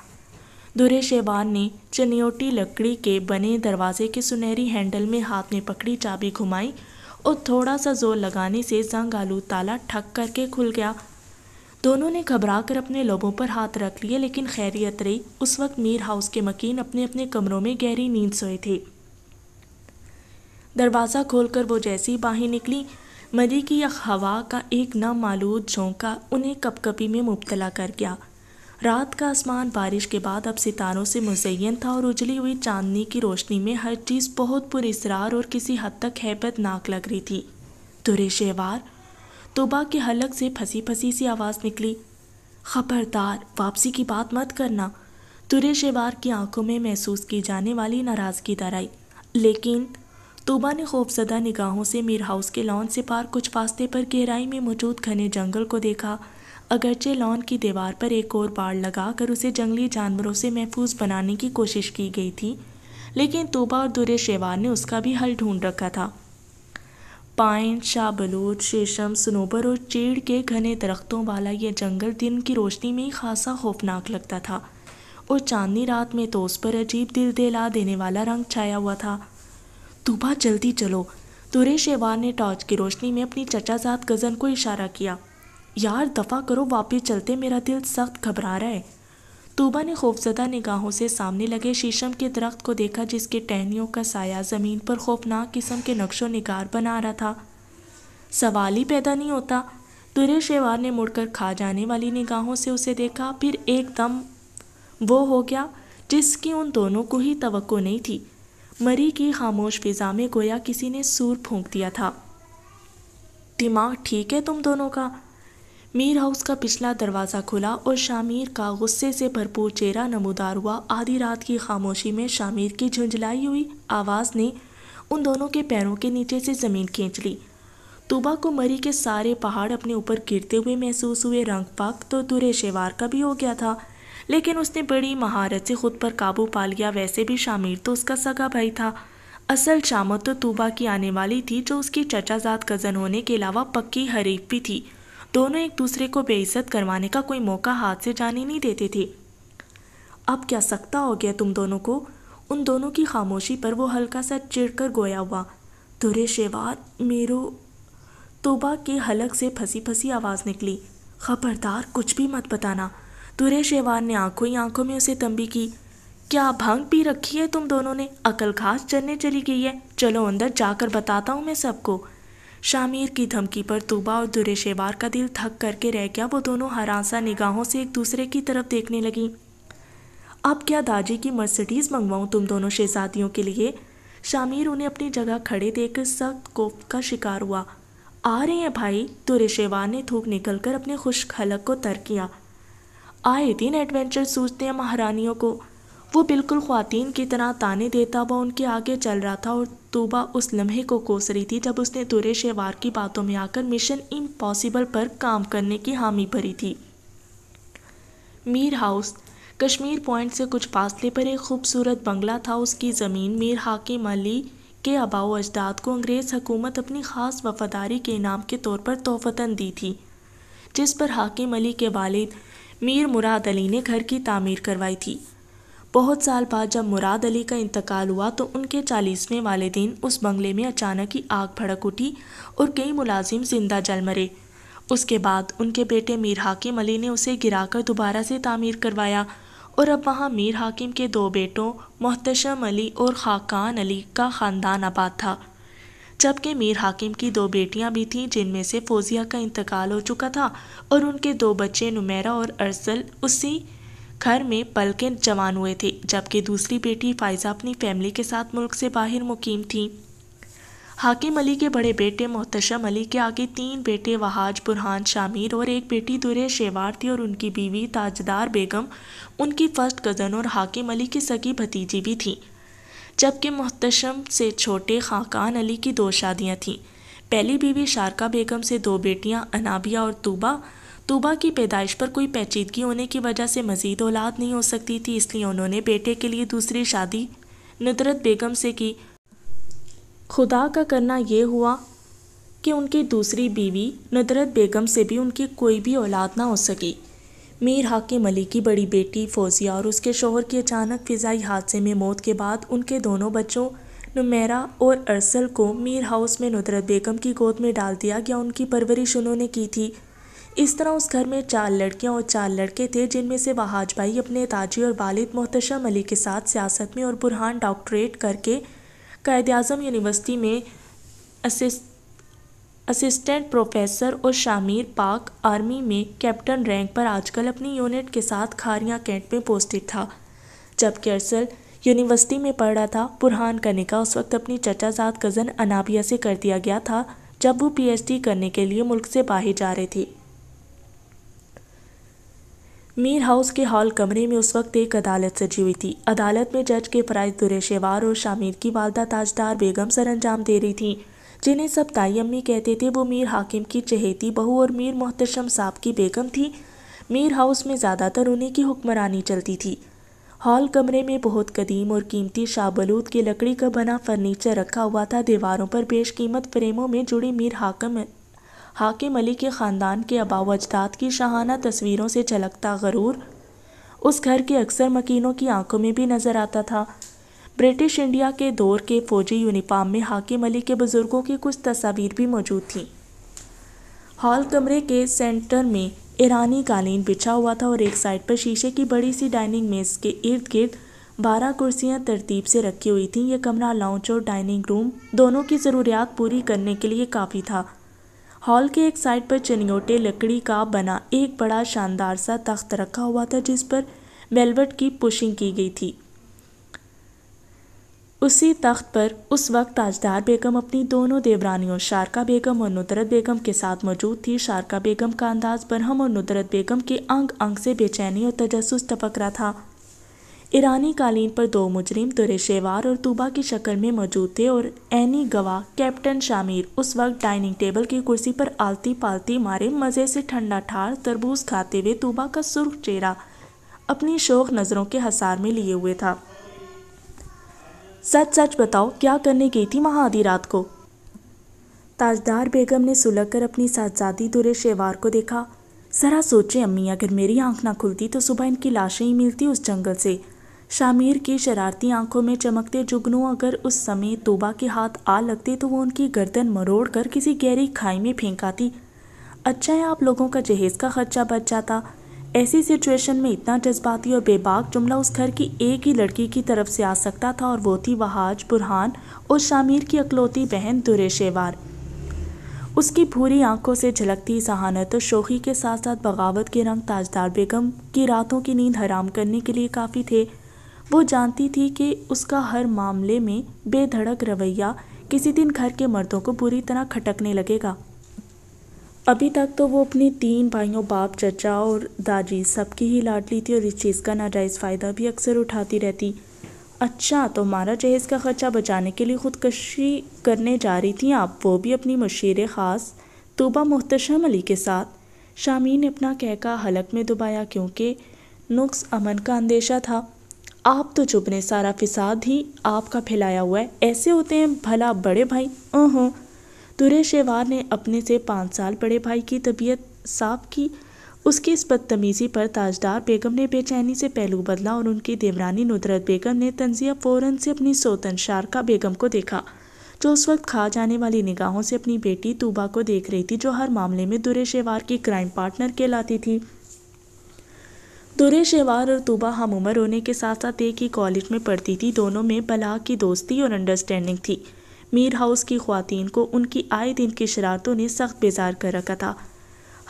दुरे शेबान ने चनियोटी लकड़ी के बने दरवाजे के सुनहरी हैंडल में हाथ में पकड़ी चाबी घुमाई और थोड़ा सा जोर लगाने से जंग आलू ताला ठक करके खुल गया दोनों ने घबरा कर अपने लोबों पर हाथ रख लिए लेकिन खैरियत रही उस वक्त मीर हाउस के मकीन अपने अपने कमरों में गहरी नींद सोए थे दरवाज़ा खोलकर वो जैसी बाहें निकली मरी की हवा का एक नामालूद झोंका उन्हें कपकपी में मुबतला कर गया रात का आसमान बारिश के बाद अब सितारों से मुजयन था और उजली हुई चांदनी की रोशनी में हर चीज़ बहुत पुरसरार और किसी हद तक हैबत नाक लग रही थी तुरे शेवार तोबा के हलक से फंसी फंसी सी आवाज़ निकली खबरदार वापसी की बात मत करना तुरे शेवार की आंखों में महसूस की जाने वाली नाराज़गी दराई लेकिन तोबा ने खौफजदा निगाहों से मीर हाउस के लॉन से पार कुछ फास्ते पर गहराई में मौजूद घने जंगल को देखा अगरचे लॉन की दीवार पर एक और बाड़ लगाकर उसे जंगली जानवरों से महफूज बनाने की कोशिश की गई थी लेकिन तोबा और दुरे शेवार ने उसका भी हल ढूंढ रखा था पाइन शाहबलूत शेशम सनोबर और चीड़ के घने दरख्तों वाला यह जंगल दिन की रोशनी में ही खासा खौफनाक लगता था और चांदनी रात में तो उस पर अजीब दिल दिला देने वाला रंग छाया हुआ था तोबा जल्दी चलो तुरे शेवार ने टॉर्च की रोशनी में अपनी चचाजात गज़न को इशारा किया यार दफ़ा करो वापिस चलते मेरा दिल सख्त घबरा रहा है तूबा ने खौफजदा निगाहों से सामने लगे शीशम के दरख्त को देखा जिसके टहनियों का साया ज़मीन पर खौफनाक किस्म के नक्शो निगार बना रहा था सवाल ही पैदा नहीं होता तुरे शेवार ने मुड़कर खा जाने वाली निगाहों से उसे देखा फिर एकदम वो हो गया जिसकी उन दोनों को ही तो नहीं थी मरी की खामोश फिजा में गोया किसी ने सूर फूंक दिया था दिमाग ठीक है तुम दोनों का मीर हाउस का पिछला दरवाज़ा खुला और शामिर का गुस्से से भरपूर चेहरा नमोदार हुआ आधी रात की खामोशी में शामिर की झुंझलाई हुई आवाज़ ने उन दोनों के पैरों के नीचे से ज़मीन खींच ली तुबा को मरी के सारे पहाड़ अपने ऊपर गिरते हुए महसूस हुए रंग पाक तो दुरे शेवार का भी हो गया था लेकिन उसने बड़ी महारत से खुद पर काबू पा लिया वैसे भी शामिर तो उसका सगा भाई था असल शामत तो तूबा की आने वाली थी जो उसकी चचाजात कज़न होने के अलावा पक्की हरीफ भी थी दोनों एक दूसरे को बेइज्जत करवाने का कोई मौका हाथ से जाने नहीं देते थे अब क्या सकता हो गया तुम दोनों को उन दोनों की खामोशी पर वो हल्का सा चिड़ कर गोया हुआ तुरे शेवार मेरो तोबा के हलक से फंसी फंसी आवाज़ निकली खबरदार कुछ भी मत बताना तुरे शेवार ने आंखों ही आंखों में उसे तंबी की क्या भांग पी रखी है तुम दोनों ने अकल घास चलने चली गई है चलो अंदर जाकर बताता हूँ मैं सबको शामिर की धमकी पर तोबा और दुरे शेवार का दिल थक करके रह गया वो दोनों हरासा निगाहों से एक दूसरे की तरफ देखने लगी अब क्या दाजी की मर्सिडीज़ मंगवाऊं तुम दोनों शहजादियों के लिए शामिर उन्हें अपनी जगह खड़े देख सख्त कोप का शिकार हुआ आ रहे हैं भाई दुरे शेवार ने थूक निकल कर अपने खुश खलक को तर किया आए दिन एडवेंचर सूझते हैं महारानियों को वो बिल्कुल खुवान की तरह ताने देता हुआ उनके आगे चल रहा था और तोबा उस लम्हे को कोस रही थी जब उसने तुरे शेवार की बातों में आकर मिशन इम्पॉसिबल पर काम करने की हामी भरी थी मीर हाउस कश्मीर पॉइंट से कुछ फासले पर एक खूबसूरत बंगला था उसकी ज़मीन मीर हाकिम अली के अबाव अजदाद को अंग्रेज़ हुकूमत अपनी ख़ास वफादारी के इनाम के तौर पर तोहफ़ता दी थी जिस पर हाकिम अली के वालिद मीर मुराद अली ने घर की तामीर करवाई थी बहुत साल बाद जब मुराद अली का इंतकाल हुआ तो उनके चालीसवें वाले दिन उस बंगले में अचानक ही आग भड़क उठी और कई मुलाजिम जिंदा जल मरे उसके बाद उनके बेटे मीर हाकिम अली ने उसे गिराकर दोबारा से तामीर करवाया और अब वहाँ मीर हाकिम के दो बेटों मोहतशम अली और खाकान अली का ख़ानदान आबाद था जबकि मीर हाकिम की दो बेटियां भी थीं जिनमें से फौजिया का इंतकाल हो चुका था और उनके दो बच्चे नुमेरा और अरसल उसी घर में के जवान हुए थे जबकि दूसरी बेटी फाइजा अपनी फैमिली के साथ मुल्क से बाहर मुकीम थी हाकिम अली के बड़े बेटे मोहतशम अली के आगे तीन बेटे वहाज बुरहान शामिर और एक बेटी दुरे शेवार थी और उनकी बीवी ताजदार बेगम उनकी फर्स्ट कज़न और हाकिम अली की सगी भतीजी भी थी जबकि मोहतशम से छोटे खाकान अली की दो शादियाँ थीं पहली बीवी शारका बेगम से दो बेटियां अनाबिया और तूबा तूबा की पैदाइश पर कोई पेचीदगी होने की वजह से मजीद औलाद नहीं हो सकती थी इसलिए उन्होंने बेटे के लिए दूसरी शादी नुदरत बेगम से की खुदा का करना यह हुआ कि उनकी दूसरी बीवी नुदरत बेगम से भी उनकी कोई भी औलाद ना हो सकी मीर हाकिम अली की बड़ी बेटी फौजिया और उसके शोहर की अचानक फ़िज़ाई हादसे में मौत के बाद उनके दोनों बच्चों नुमेरा और अरसल को मीर हाउस में नुदरत बेगम की गोद में डाल दिया गया उनकी परवरिश उन्होंने की थी इस तरह उस घर में चार लड़कियां और चार लड़के थे जिनमें से वहाज भाई अपने ताजी और वालिद मोहतशम अली के साथ सियासत में और बुरहान डॉक्टरेट करके कैद अजम यूनिवर्सिटी में असिस्टेंट प्रोफेसर और शामिर पाक आर्मी में कैप्टन रैंक पर आजकल अपनी यूनिट के साथ खारिया कैंट में पोस्टेड था जबकि अरसल यूनिवर्सिटी में पढ़ रहा था बुरहान का निका उस वक्त अपनी चचाजाद कज़न अनाबिया से कर दिया गया था जब वो पीएचडी करने के लिए मुल्क से बाहर जा रहे थे मीर हाउस के हॉल कमरे में उस वक्त एक अदालत सजी हुई थी अदालत में जज के फराइज शेवार और शामिर की वालदा ताजदार बेगम सर अंजाम दे रही थी जिन्हें सब ताई अम्मी कहते थे वो मीर हाकिम की चहेती बहू और मीर मोहतशम साहब की बेगम थी मीर हाउस में ज़्यादातर उन्हीं की हुक्मरानी चलती थी हॉल कमरे में बहुत कदीम और कीमती शाबलूद की लकड़ी का बना फर्नीचर रखा हुआ था दीवारों पर बेश कीमत फ्रेमों में जुड़ी मीर हाकम हाकिम अली के ख़ानदान के अबाव अजदाद की शाहाना तस्वीरों से झलकता गरूर उस घर के अक्सर मकीनों की आंखों में भी नज़र आता था ब्रिटिश इंडिया के दौर के फ़ौजी यूनिफाम में हाकिम अली के बुज़ुर्गों की कुछ तस्वीर भी मौजूद थीं हॉल कमरे के सेंटर में ईरानी कालीन बिछा हुआ था और एक साइड पर शीशे की बड़ी सी डाइनिंग मेज़ के इर्द गिर्द बारह कुर्सियां तरतीब से रखी हुई थीं यह कमरा लाउंज और डाइनिंग रूम दोनों की ज़रूरियात पूरी करने के लिए काफ़ी था हॉल के एक साइड पर चनियोटे लकड़ी का बना एक बड़ा शानदार सा तख्त रखा हुआ था जिस पर वेलवेट की पुशिंग की गई थी उसी तख्त पर उस वक्त ताजदार बेगम अपनी दोनों देवरानियों शारका बेगम और नुदरत बेगम के साथ मौजूद थी शारका बेगम का अंदाज बरहम और नुदरत बेगम के अंग अंग से बेचैनी और तजस टपक रहा था ईरानी कालीन पर दो मुजरिम तुरे शेवार और तूबा की शक्ल में मौजूद थे और एनी गवाह कैप्टन शामिर उस वक्त डाइनिंग टेबल की कुर्सी पर आलती पालती मारे मज़े से ठंडा ठार तरबूज खाते हुए तूबा का सुर्ख चेहरा अपनी शोक नज़रों के हसार में लिए हुए था सच सच बताओ क्या करने गई थी वहां आधी रात को ताजदार बेगम ने सुलग कर अपनी साजादी दुरे शेवार को देखा ज़रा सोचे अम्मी अगर मेरी आंख ना खुलती तो सुबह इनकी लाशें ही मिलती उस जंगल से शामिर की शरारती आंखों में चमकते जुगनू अगर उस समय तोबा के हाथ आ लगते तो वो उनकी गर्दन मरोड़ कर किसी गहरी खाई में फेंकाती अच्छा है आप लोगों का जहेज़ का खर्चा बच जाता ऐसी सिचुएशन में इतना जज्बाती और बेबाक जुमला उस घर की एक ही लड़की की तरफ से आ सकता था और वो थी वहाज बुरहान और शामिर की अकलौती बहन दुरे शेवार उसकी भूरी आंखों से झलकती जहानत और शोखी के साथ साथ बगावत के रंग ताजदार बेगम की रातों की नींद हराम करने के लिए काफ़ी थे वो जानती थी कि उसका हर मामले में बेधड़क रवैया किसी दिन घर के मर्दों को बुरी तरह खटकने लगेगा अभी तक तो वो अपने तीन भाइयों बाप चचा और दादी सबकी ही लाडली थी और इस चीज़ का नाजायज़ फ़ायदा भी अक्सर उठाती रहती अच्छा तो मारा जहेज़ का ख़र्चा बचाने के लिए ख़ुदकशी करने जा रही थी आप वो भी अपनी मशीर ख़ास तोबा मुहतशम अली के साथ शामी ने अपना कहका हलक में दुबाया क्योंकि नुक्स अमन का अंदेशा था आप तो चुप ने सारा फिसाद ही आपका फैलाया हुआ है ऐसे होते हैं भला बड़े भाई ओहों तुरे शेवार ने अपने से पाँच साल बड़े भाई की तबीयत साफ की उसकी इस बदतमीज़ी पर ताजदार बेगम ने बेचैनी से पहलू बदला और उनकी देवरानी नुदरत बेगम ने तंजिया फ़ौरन से अपनी सोतन शारका बेगम को देखा जो उस वक्त खा जाने वाली निगाहों से अपनी बेटी तूबा को देख रही थी जो हर मामले में दुरे शेवार की क्राइम पार्टनर कहलाती थी दुरे शेवार और तूबा हम उम्र होने के साथ साथ एक ही कॉलेज में पढ़ती थी दोनों में बला की दोस्ती और अंडरस्टैंडिंग थी मीर हाउस की खुवान को उनकी आए दिन की शरारतों ने सख्त बेजार कर रखा था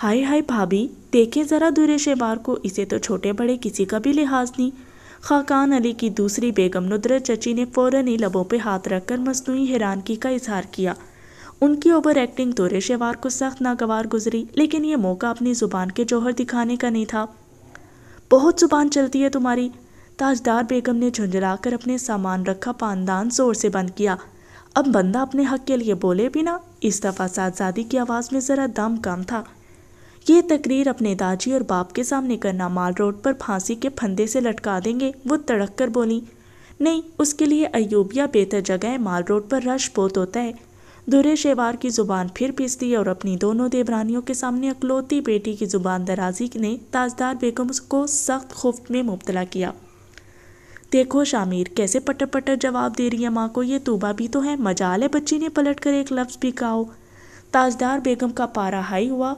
हाय हाय भाभी देखे ज़रा दुरे शेवार को इसे तो छोटे बड़े किसी का भी लिहाज नहीं खाकान अली की दूसरी बेगम नुदरत चची ने फ़ौर ही लबों पर हाथ रखकर मसनू हैरानगी का इजहार किया उनकी ओवर एक्टिंग दुरे शेवार को सख्त नागवार गुजरी लेकिन ये मौका अपनी ज़ुबान के जौहर दिखाने का नहीं था बहुत जुबान चलती है तुम्हारी ताजदार बेगम ने झुंझुलाकर अपने सामान रखा पानदान जोर से बंद किया अब बंदा अपने हक के लिए बोले बिना इस दफ़ा साजादी की आवाज़ में ज़रा दम कम था ये तकरीर अपने दाजी और बाप के सामने करना माल रोड पर फांसी के फंदे से लटका देंगे वो तड़क कर बोली नहीं उसके लिए अयूबिया बेहतर जगह है माल रोड पर रश बहुत होता है धुरे शेवार की जुबान फिर पीसती और अपनी दोनों देवरानियों के सामने अकलौती बेटी की जुबान दराजी ने ताजदार बेगम को सख्त खुफ में मुबतला किया देखो शामिर कैसे पटर पटर जवाब दे रही है माँ को ये तूबा भी तो है मजाल है बच्ची ने पलट कर एक लफ्ज़ भी कहा ताजदार बेगम का पारा हाई हुआ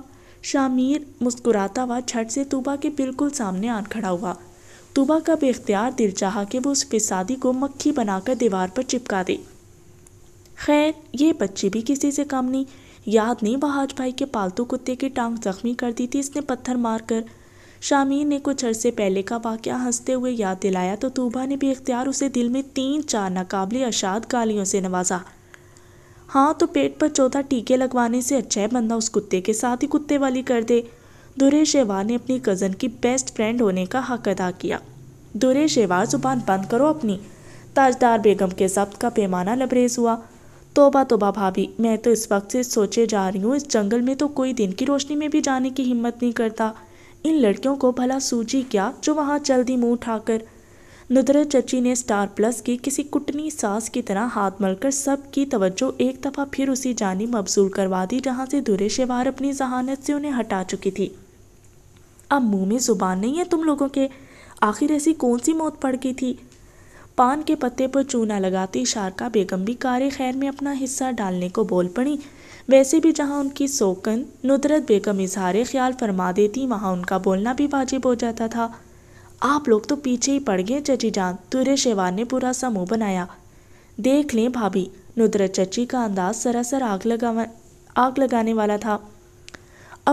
शामिर मुस्कुराता हुआ छठ से तूबा के बिल्कुल सामने आन खड़ा हुआ तूबा का बेख्तियार दिल चाहा कि वो उस फिसादी को मक्खी बनाकर दीवार पर चिपका दे खैर ये बच्चे भी किसी से कम नहीं याद नहीं बहाज भाई के पालतू कुत्ते की टांग जख्मी कर दी थी इसने पत्थर मारकर शामीर ने कुछ अरसे पहले का वाक़ हंसते हुए याद दिलाया तो तूबा ने भी इख्तियार उसे दिल में तीन चार नाकबली अशाद गालियों से नवाजा हाँ तो पेट पर चौथा टीके लगवाने से अच्छा है बंदा उस कुत्ते के साथ ही कुत्ते वाली कर दे दुरे शेवा ने अपनी कज़न की बेस्ट फ्रेंड होने का हक अदा किया दुरे शेवा जुबान बंद करो अपनी ताजदार बेगम के जब्त का पैमाना लबरेज हुआ तोबा तोबा भाभी मैं तो इस वक्त से सोचे जा रही हूँ इस जंगल में तो कोई दिन की रोशनी में भी जाने की हिम्मत नहीं करता इन लड़कियों को भला सूझी क्या जो वहाँ चल दी मुँह उठाकर नुदरत चची ने स्टार प्लस की किसी कुटनी सास की तरह हाथ मलकर सब की तवज्जो एक दफ़ा फिर उसी जानी मबजूल करवा दी जहाँ से दुरे शेवार अपनी जहानत से उन्हें हटा चुकी थी अब मुँह में ज़ुबान नहीं है तुम लोगों के आखिर ऐसी कौन सी मौत पड़ गई थी पान के पत्ते पर चूना लगाती शारका बेगम भी कार्य खैर में अपना हिस्सा डालने को बोल पड़ी वैसे भी जहाँ उनकी सोकन नुदरत बेगम इजहार ख्याल फरमा देती वहाँ उनका बोलना भी वाजिब हो जाता था आप लोग तो पीछे ही पड़ गए चची जान तुरे शेवान ने पूरा सा मुँह बनाया देख लें भाभी नुदरत चची का अंदाज सरासर आग लगा आग लगाने वाला था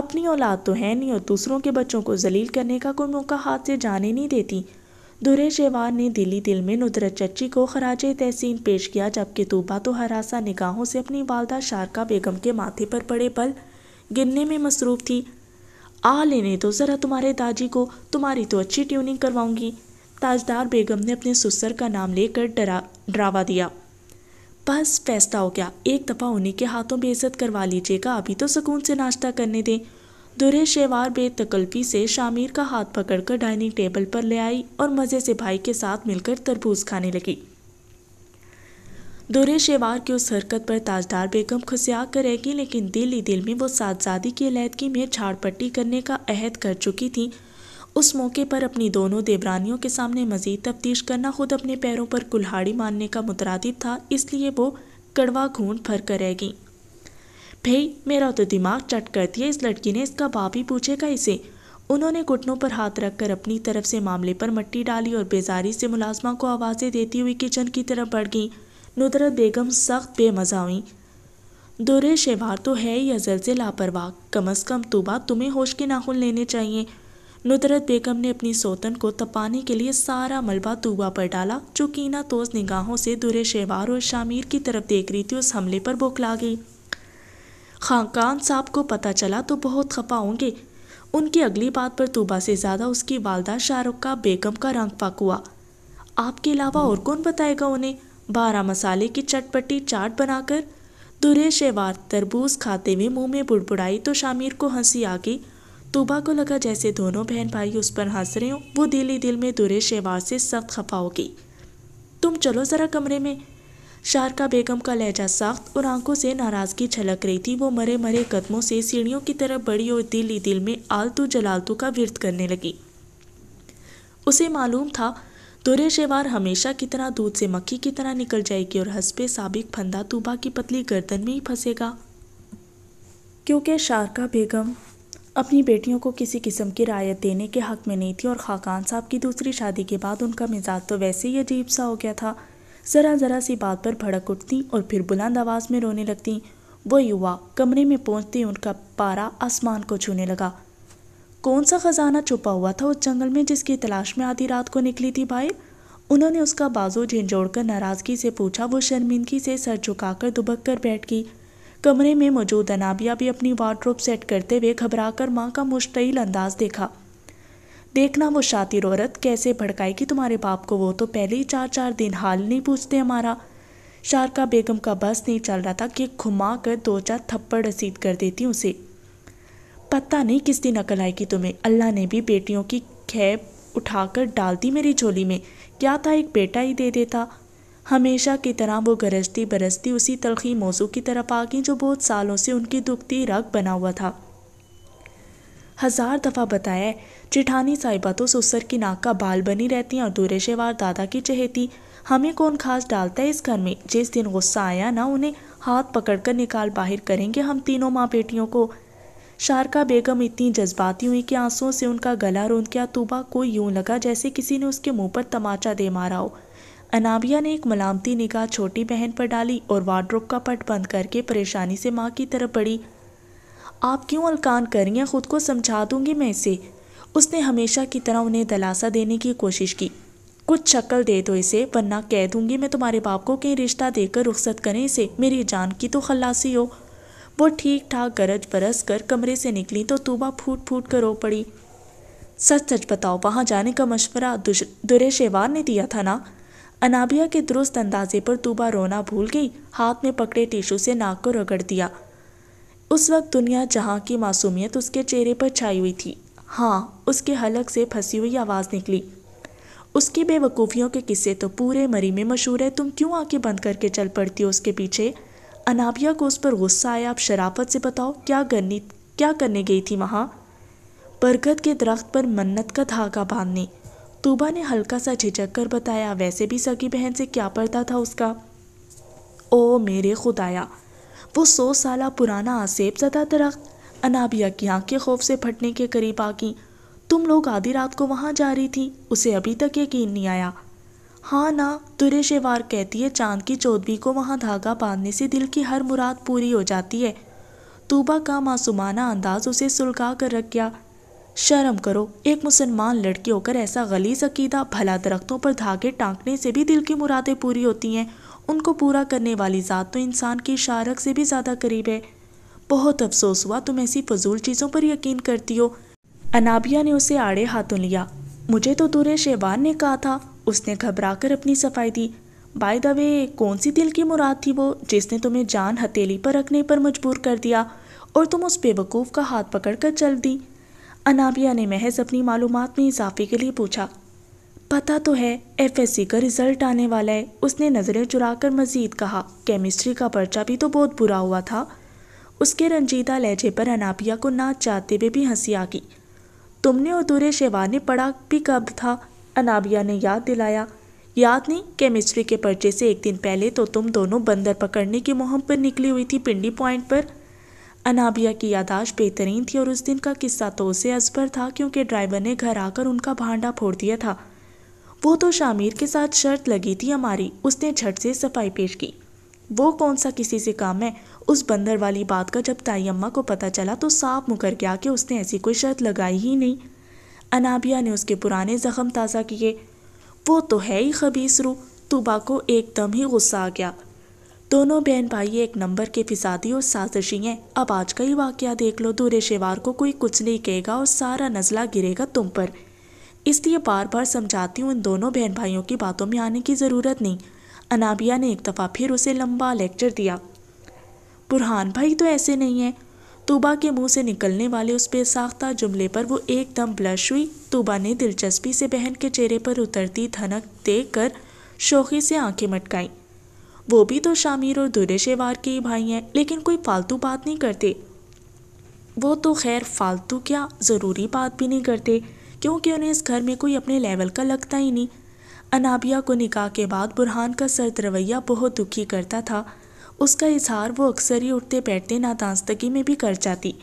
अपनी औलाद तो है नहीं और दूसरों के बच्चों को जलील करने का कोई मौका हाथ से जाने नहीं देती धुरे शेवान ने दिली दिल में नुदरत चच्ची को खराज तहसीन पेश किया जबकि तूबा तो हरासा निगाहों से अपनी वालदा शारका बेगम के माथे पर पड़े पल गिनने में मसरूफ थी आ लेने दो ज़रा तुम्हारे दाजी को तुम्हारी तो अच्छी ट्यूनिंग करवाऊंगी ताजदार बेगम ने अपने सुसर का नाम लेकर डरा डरावा दिया बस फैसला हो गया एक दफ़ा उन्हीं के हाथों बेइज्जत करवा लीजिएगा अभी तो सुकून से नाश्ता करने दें दुरे शेवार बेतकल्फी से शामिर का हाथ पकड़कर डाइनिंग टेबल पर ले आई और मज़े से भाई के साथ मिलकर तरबूज खाने लगी दुरे शेवार की उस हरकत पर ताजदार बेगम खुशिया करेगी लेकिन दिल ही दिल में वो साजादी की अलीहदगी में झाड़पट्टी करने का अहद कर चुकी थी उस मौके पर अपनी दोनों देवरानियों के सामने मजीद तफ्तीश करना खुद अपने पैरों पर कुल्हाड़ी मारने का मुतरद था इसलिए वो कड़वा घूंट भर कर रह गई भई मेरा तो दिमाग चट कर दिया इस लड़की ने इसका बाप ही पूछेगा इसे उन्होंने घुटनों पर हाथ रखकर अपनी तरफ से मामले पर मट्टी डाली और बेजारी से मुलाजमा को आवाज़ें देती हुई किचन की तरफ बढ़ गई नुदरत बेगम सख्त बेमजा हुई दुरे शेवार तो है ही अजल से लापरवाह कम अज़ कम तोबा तुम्हें होश के नाखून लेने चाहिए नुदरत बेगम ने अपनी सोतन को तपाने के लिए सारा मलबा तूबा पर डाला जो कीना तोज निगाहों से दुरे शेवार और शामिर की तरफ देख रही थी उस हमले पर बोखला गई खानकान साहब को पता चला तो बहुत खफा होंगे उनकी अगली बात पर तोबा से ज़्यादा उसकी वालदा शाहरुख का बेगम का रंग पाक हुआ आपके अलावा और कौन बताएगा उन्हें बारह मसाले की चटपटी चाट बनाकर दुरे शेवार तरबूज खाते हुए मुंह में बुड़बुड़ाई तो शामिर को हंसी आ गई तोबा को लगा जैसे दोनों बहन भाई उस पर हंस रहे हो वो दिल ही दिल में दुरे शेवार से सख्त खफा होगी तुम चलो ज़रा कमरे में शारका बेगम का लहजा सख्त और आंखों से नाराज़गी छलक रही थी वो मरे मरे कदमों से सीढ़ियों की तरफ बड़ी और दिल ही दिल में आलतू जलालतू का विरत करने लगी उसे मालूम था दुरे शेवार हमेशा की तरह दूध से मक्खी की तरह निकल जाएगी और हंसपे साबिक फंदा तूबा की पतली गर्दन में ही फंसेगा क्योंकि शारका बेगम अपनी बेटियों को किसी किस्म की रायत देने के हक़ में नहीं थी और ख़ाकान साहब की दूसरी शादी के बाद उनका मिजाज तो वैसे ही अजीब सा हो गया था ज़रा ज़रा सी बात पर भड़क उठती और फिर बुलंद आवाज़ में रोने लगती वो युवा कमरे में पहुंचते उनका पारा आसमान को छूने लगा कौन सा ख़जाना छुपा हुआ था उस जंगल में जिसकी तलाश में आधी रात को निकली थी भाई उन्होंने उसका बाजू कर नाराज़गी से पूछा वो शर्मिंदगी से सर झुकाकर दुबक कर बैठ गई कमरे में मौजूद अनाबिया भी अपनी वार्ड्रोप सेट करते हुए घबराकर माँ का मुश्तिल अंदाज देखा देखना वो शातिर औरत कैसे भड़काएगी तुम्हारे बाप को वो तो पहले ही चार चार दिन हाल नहीं पूछते हमारा शारका बेगम का बस नहीं चल रहा था कि घुमा कर दो चार थप्पड़ रसीद कर देती उसे पता नहीं किस दिन अकल आएगी तुम्हें अल्लाह ने भी बेटियों की खैब उठाकर डाल दी मेरी झोली में क्या था एक बेटा ही दे देता हमेशा की तरह वो गरजती बरसती उसी तलखी मौजू की तरफ आ गई जो बहुत सालों से उनकी दुखती रग बना हुआ था हज़ार दफ़ा बताया चिठानी साहिबा तो सुसर की नाक का बाल बनी रहती और दूरे शेवार दादा की चहेती हमें कौन खास डालता है इस घर में जिस दिन गुस्सा आया ना उन्हें हाथ पकड़कर निकाल बाहर करेंगे हम तीनों माँ बेटियों को शारका बेगम इतनी जज्बाती हुई कि आंसुओं से उनका गला रोंद गया तूबा कोई यूं लगा जैसे किसी ने उसके मुंह पर तमाचा दे मारा हो अनाबिया ने एक मलामती निगाह छोटी बहन पर डाली और वार्ड्रोप का पट बंद करके परेशानी से माँ की तरफ पड़ी आप क्यों अलकान कर रही हैं खुद को समझा दूंगी मैं इसे उसने हमेशा की तरह उन्हें दलासा देने की कोशिश की कुछ शक्ल दे दो तो इसे वरना कह दूंगी मैं तुम्हारे बाप को कहीं रिश्ता देकर रुख्सत करें इसे मेरी जान की तो खलासी हो वो ठीक ठाक गरज बरस कर कमरे से निकली तो तूबा फूट फूट कर रो पड़ी सच सच बताओ वहाँ जाने का मशवरा दुरे शेवार ने दिया था ना अनाबिया के दुरुस्त अंदाजे पर तूबा रोना भूल गई हाथ में पकड़े टिशू से नाक को रगड़ दिया उस वक्त दुनिया जहाँ की मासूमियत उसके चेहरे पर छाई हुई थी हाँ उसके हलक से फंसी हुई आवाज़ निकली उसकी बेवकूफ़ियों के किस्से तो पूरे मरी में मशहूर है तुम क्यों आके बंद करके चल पड़ती हो उसके पीछे अनाबिया को उस पर गुस्सा आया आप शराफत से बताओ क्या करनी क्या करने गई थी वहाँ बरगद के दरख्त पर मन्नत का धागा बांधने तूबा ने हल्का सा झिझक कर बताया वैसे भी सगी बहन से क्या पड़ता था उसका ओ मेरे खुदाया वो सौ साल पुराना आसेब जदा दरख्त अनाबिया की आंखें खौफ से फटने के करीब आ गईं तुम लोग आधी रात को वहाँ जा रही थी उसे अभी तक यकीन नहीं आया हाँ ना तुरे शेवार कहती है चांद की चौधरी को वहाँ धागा बांधने से दिल की हर मुराद पूरी हो जाती है तूबा का मासूमाना अंदाज उसे सुलगा कर रख गया शर्म करो एक मुसलमान लड़की होकर ऐसा गली अकीदा भला दरख्तों पर धागे टांकने से भी दिल की मुरादें पूरी होती हैं उनको पूरा करने वाली ज़ात तो इंसान की शारक से भी ज़्यादा करीब है बहुत अफसोस हुआ तुम ऐसी फजूल चीज़ों पर यकीन करती हो अनाबिया ने उसे आड़े हाथों लिया मुझे तो तुरे शेबान ने कहा था उसने घबराकर अपनी सफाई दी बाय द वे कौन सी दिल की मुराद थी वो जिसने तुम्हें जान हथेली पर रखने पर मजबूर कर दिया और तुम उस बेवकूफ़ का हाथ पकड़कर चल दी अनाबिया ने महज अपनी मालूम में इजाफे के लिए पूछा पता तो है एफएससी का रिजल्ट आने वाला है उसने नज़रें कर मजीद कहा केमिस्ट्री का पर्चा भी तो बहुत बुरा हुआ था उसके रंजीदा लहजे पर अनापिया को नाच जाते हुए भी हंसी आ गई तुमने अधूरे ने पढ़ा भी कब था अनाबिया ने याद दिलाया याद नहीं केमिस्ट्री के पर्चे से एक दिन पहले तो तुम दोनों बंदर पकड़ने की मुहिम पर निकली हुई थी पिंडी पॉइंट पर अनाबिया की यादाश्त बेहतरीन थी और उस दिन का किस्सा तो उसे असबर था क्योंकि ड्राइवर ने घर आकर उनका भांडा फोड़ दिया था वो तो शामिर के साथ शर्त लगी थी हमारी उसने झट से सफाई पेश की वो कौन सा किसी से काम है उस बंदर वाली बात का जब ताई अम्मा को पता चला तो साफ मुकर के आके उसने ऐसी कोई शर्त लगाई ही नहीं अनाबिया ने उसके पुराने ज़ख़म ताज़ा किए वो तो है ही खबीस रू तुबा को एकदम ही गुस्सा आ गया दोनों बहन भाई एक नंबर के फिसादी और साजिशी हैं अब आज का ही वाक्य देख लो दूरे शेवार को कोई कुछ नहीं कहेगा और सारा नज़ला गिरेगा तुम पर इसलिए बार बार समझाती हूँ इन दोनों बहन भाइयों की बातों में आने की ज़रूरत नहीं अनाबिया ने एक दफ़ा फिर उसे लंबा लेक्चर दिया बुरहान भाई तो ऐसे नहीं है तोबा के मुंह से निकलने वाले उस बेसाख्ता जुमले पर वो एकदम ब्लश हुई तोबा ने दिलचस्पी से बहन के चेहरे पर उतरती धनक देख कर शौकी से आंखें मटकाई वो भी तो शामिर और दुरे शेवार के ही भाई हैं लेकिन कोई फालतू बात नहीं करते वो तो खैर फालतू क्या ज़रूरी बात भी नहीं करते क्योंकि उन्हें इस घर में कोई अपने लेवल का लगता ही नहीं अनाबिया को निकाह के बाद बुरहान का सर्द रवैया बहुत दुखी करता था उसका इजहार वो अक्सर ही उठते बैठते नादानस्तगी में भी कर जाती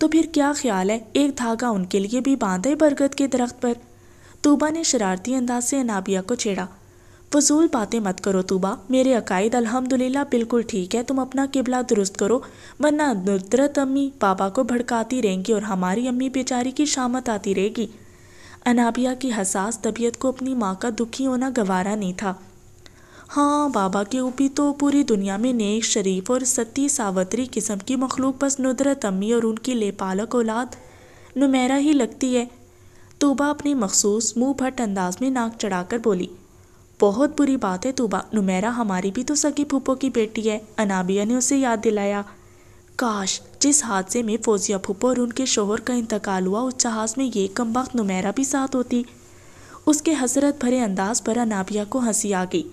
तो फिर क्या ख्याल है एक धागा उनके लिए भी बांधे बरगद के दरख्त पर तूबा ने शरारती अंदाज से अनाबिया को छेड़ा फजूल बातें मत करो तूबा मेरे अकायद अल्हम्दुलिल्लाह बिल्कुल ठीक है तुम अपना किबला दुरुस्त करो वरना नुदरत अम्मी बाबा को भड़काती रहेंगी और हमारी अम्मी बेचारी की शामत आती रहेगी अनाबिया की हसास तबीयत को अपनी माँ का दुखी होना गवारा नहीं था हाँ बाबा के ऊपी तो पूरी दुनिया में नेक शरीफ और सती सावत्री किस्म की मखलूक बस नुदरत अम्मी और उनकी लेपालक औलाद नुमेरा ही लगती है तोबा अपने मखसूस मुँह भट अंदाज में नाक चढ़ाकर बोली बहुत बुरी बात है तोबा नुमेरा हमारी भी तो सगी फूपो की बेटी है अनाबिया ने उसे याद दिलाया काश जिस हादसे में फौजिया फूपो और उनके शोहर का इंतकाल हुआ उस जहाज़ में ये कम वक्त नुमेरा भी साथ होती उसके हसरत भरे अंदाज पर अनाबिया को हंसी आ गई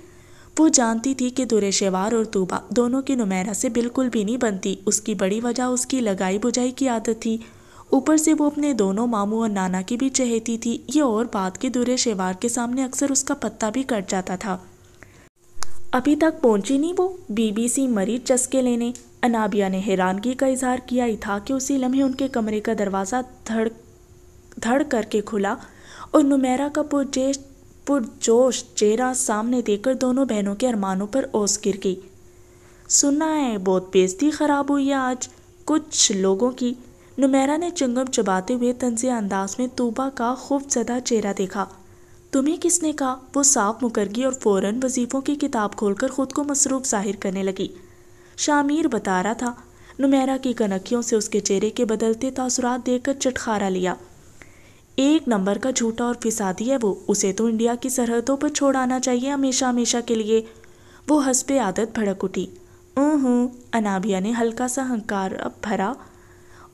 वो जानती थी कि दुरे शेवार और तूबा दोनों की नुमैरा से बिल्कुल भी नहीं बनती उसकी बड़ी वजह उसकी लगाई बुझाई की आदत थी ऊपर से वो अपने दोनों मामू और नाना की भी चहेती थी ये और बात के शेवार के सामने अक्सर उसका पत्ता भी कट जाता था अभी तक पहुंची नहीं वो बीबीसी मरीज चस्के लेने अनाबिया ने हैरानगी का इजहार किया ही था कि उसी लम्हे उनके कमरे का दरवाज़ा धड़ धड़ करके खुला और नुमैरा का पुरजेश पुरजोश चेहरा सामने देकर दोनों बहनों के अरमानों पर ओस गिर गई सुनना है बहुत बेजती ख़राब हुई है आज कुछ लोगों की नुमैरा ने चुंगम चबाते हुए तंजे अंदाज में तूबा का खूबजदा चेहरा देखा तुम्हें किसने कहा वो साफ मुकरगी और फौरन वजीफ़ों की किताब खोलकर ख़ुद को मसरूफ जाहिर करने लगी शामिर बता रहा था नुमैरा की कनखियों से उसके चेहरे के बदलते तासुरात देखकर चटखारा लिया एक नंबर का झूठा और फिसादी है वो उसे तो इंडिया की सरहदों पर छोड़ आना चाहिए हमेशा हमेशा के लिए वो पे आदत भड़क उठी हूँ अनाभिया ने हल्का सा हंकार भरा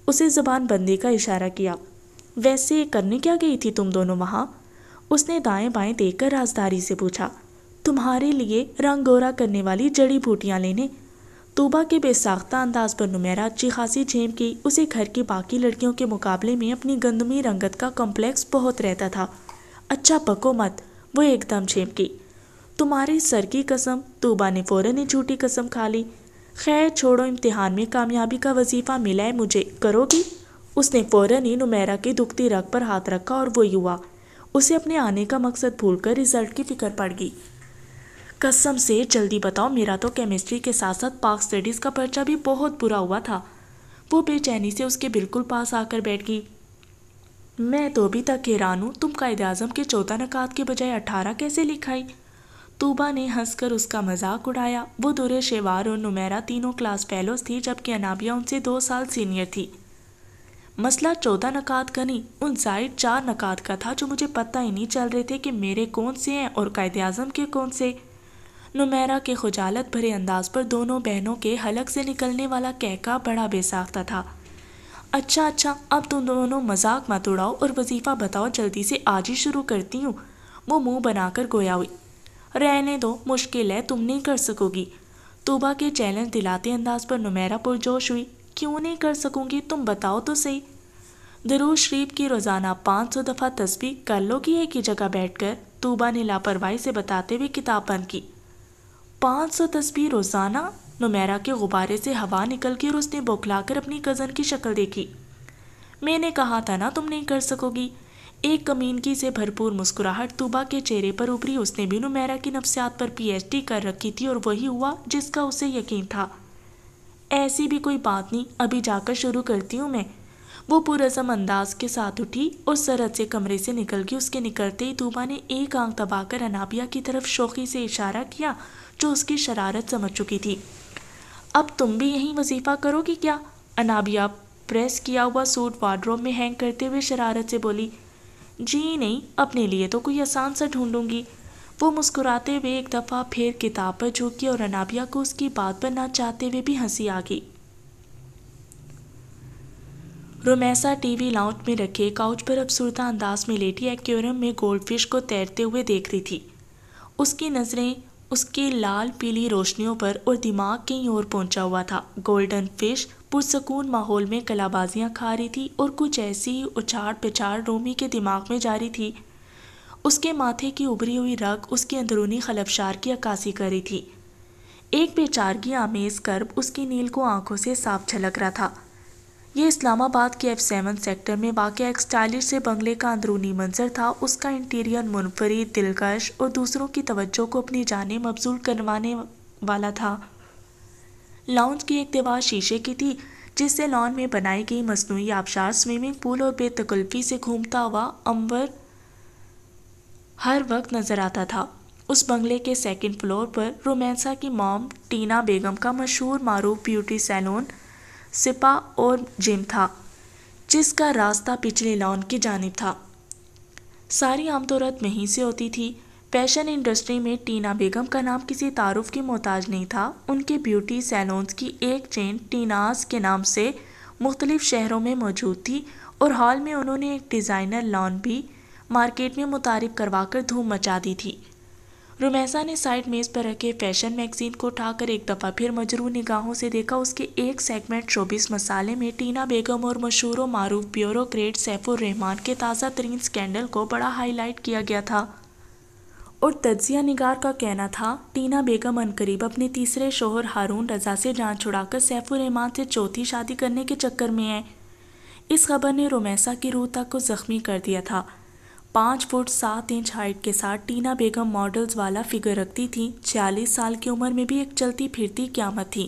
उसे जबान बंदी का इशारा किया वैसे करने क्या गई थी तुम दोनों वहाँ उसने दाएं बाएं देखकर राजदारी से पूछा तुम्हारे लिए रंग गोरा करने वाली जड़ी बूटियाँ लेने तोबा के बेसाख्ता अंदाज पर नुमेरा अच्छी खासी झेम की उसे घर की बाकी लड़कियों के मुकाबले में अपनी गंदमी रंगत का कॉम्प्लेक्स बहुत रहता था अच्छा पको मत वो एकदम झेम की तुम्हारे सर की कसम तोबा ने फ़ौरन ही झूठी कसम खा ली खैर छोड़ो इम्तिहान में कामयाबी का वजीफ़ा मिला है मुझे करोगी उसने फ़ौरन ही नुमेरा की दुखती रग पर हाथ रखा और वो युवा उसे अपने आने का मकसद भूलकर रिजल्ट की फ़िक्र पड़ गई कसम से जल्दी बताओ मेरा तो केमिस्ट्री के साथ साथ पाक स्टडीज़ का पर्चा भी बहुत बुरा हुआ था वो बेचैनी से उसके बिल्कुल पास आकर बैठ गई मैं तो अभी तक हैरान हूँ तुम कायद अजम के चौदह नकात के बजाय अठारह कैसे लिखाई तूबा ने हंसकर उसका मजाक उड़ाया वो दुरे शेवार और नुमेरा तीनों क्लास फेलोज थी जबकि अनाबिया उनसे दो साल सीनियर थी मसला चौदह नकात का नहीं उन साइड चार नकात का था जो मुझे पता ही नहीं चल रहे थे कि मेरे कौन से हैं और कायद अजम के कौन से नुमैरा के खुजालत भरे अंदाज पर दोनों बहनों के हलक से निकलने वाला कहका बड़ा बेसाख्ता था अच्छा अच्छा अब तुम दोनों मजाक मत उड़ाओ और वजीफ़ा बताओ जल्दी से आज ही शुरू करती हूँ वो मुंह बनाकर गोया हुई रहने दो मुश्किल है तुम नहीं कर सकोगी तोबा के चैलेंज दिलाते अंदाज पर नुमैरा पुरजोश हुई क्यों नहीं कर सकूंगी तुम बताओ तो सही दरूज शरीफ की रोज़ाना पाँच सौ दफ़ा तस्वीर कर लोगी एक ही जगह बैठकर तूबा ने लापरवाही से बताते हुए किताब बंद की 500 तस्वीर रोज़ाना नुमैरा के गुब्बारे से हवा निकल और उसने बौखलाकर अपनी कज़न की शक्ल देखी मैंने कहा था ना तुम नहीं कर सकोगी एक कमीन की से भरपूर मुस्कुराहट तुबा के चेहरे पर उभरी उसने भी नुमैरा की नफ्सियात पर पीएचडी कर रखी थी और वही हुआ जिसका उसे यकीन था ऐसी भी कोई बात नहीं अभी जाकर शुरू करती हूँ मैं वो पुरजम अंदाज के साथ उठी और सरहद से कमरे से निकल गई उसके निकलते ही तूबा ने एक आंख दबाकर अनाबिया की तरफ शौकी से इशारा किया जो उसकी शरारत समझ चुकी थी अब तुम भी यहीं वजीफ़ा करोगे क्या अनाबिया प्रेस किया हुआ सूट वार्ड्रोब में हैंग करते हुए शरारत से बोली जी नहीं अपने लिए तो कोई आसान सा ढूंढूंगी वो मुस्कुराते हुए एक दफ़ा फिर किताब पर झुकी और अनाबिया को उसकी बात पर ना चाहते हुए भी हंसी आ गई रोमैसा टीवी लाउंज में रखे काउच पर अबसुरदा अंदाज में लेटी एक्वेरियम में गोल्डफिश को तैरते हुए देख रही थी उसकी नज़रें उसके लाल पीली रोशनियों पर और दिमाग कहीं और पहुंचा हुआ था गोल्डन फिश पुरसकून माहौल में कलाबाजियां खा रही थी और कुछ ऐसी ही उछाड़ पिछाड़ रोमी के दिमाग में जा रही थी उसके माथे की उभरी हुई रग उसकी अंदरूनी खलबशार की अक्कासी कर रही थी एक बेचारगी आमेज कर्ब उसकी नील को आंखों से साफ झलक रहा था ये इस्लामाबाद के एफ सेवन सेक्टर में वाक़ एक स्टाइलिश से बंगले का अंदरूनी मंजर था उसका इंटीरियर मुनफरद दिलकश और दूसरों की तवज्जो को अपनी जाने मबजूल करवाने वाला था लाउंज की एक दीवार शीशे की थी जिससे लॉन में बनाई गई मसनू आबशार स्विमिंग पूल और बेतकल्फी से घूमता हुआ अंबर हर वक्त नज़र आता था उस बंगले के सेकंड फ्लोर पर रोमेंसा की मॉम टीना बेगम का मशहूर मारूफ ब्यूटी सैलून सिपा और जिम था जिसका रास्ता पिछले लॉन की जानब था सारी आमदोरत वहीं से होती थी फैशन इंडस्ट्री में टीना बेगम का नाम किसी तारुफ की मोहताज नहीं था उनके ब्यूटी सैलोन्स की एक चेन टीनास के नाम से मुख्तलिफ शहरों में मौजूद थी और हाल में उन्होंने एक डिज़ाइनर लॉन भी मार्केट में मुतारफ़ कर धूम मचा दी थी रुमैसा ने साइड मेज पर रखे फैशन मैगजीन को उठाकर एक दफ़ा फिर मजरू निगाहों से देखा उसके एक सेगमेंट चौबीस मसाले में टीना बेगम और मशहूर मारूफ ब्यूरोक्रेट सैफुर रहमान के ताज़ा तरीन स्कैंडल को बड़ा हाईलाइट किया गया था और तजिया निगार का कहना था टीना बेगम अनकरीब अपने तीसरे शोहर हारून रजा से जान छुड़ाकर सैफुर रहमान से चौथी शादी करने के चक्कर में है इस खबर ने रोमैसा की रूह तक को ज़ख्मी कर दिया था पाँच फुट सात इंच हाइट के साथ टीना बेगम मॉडल्स वाला फिगर रखती थी छियालीस साल की उम्र में भी एक चलती फिरती क्यामत थी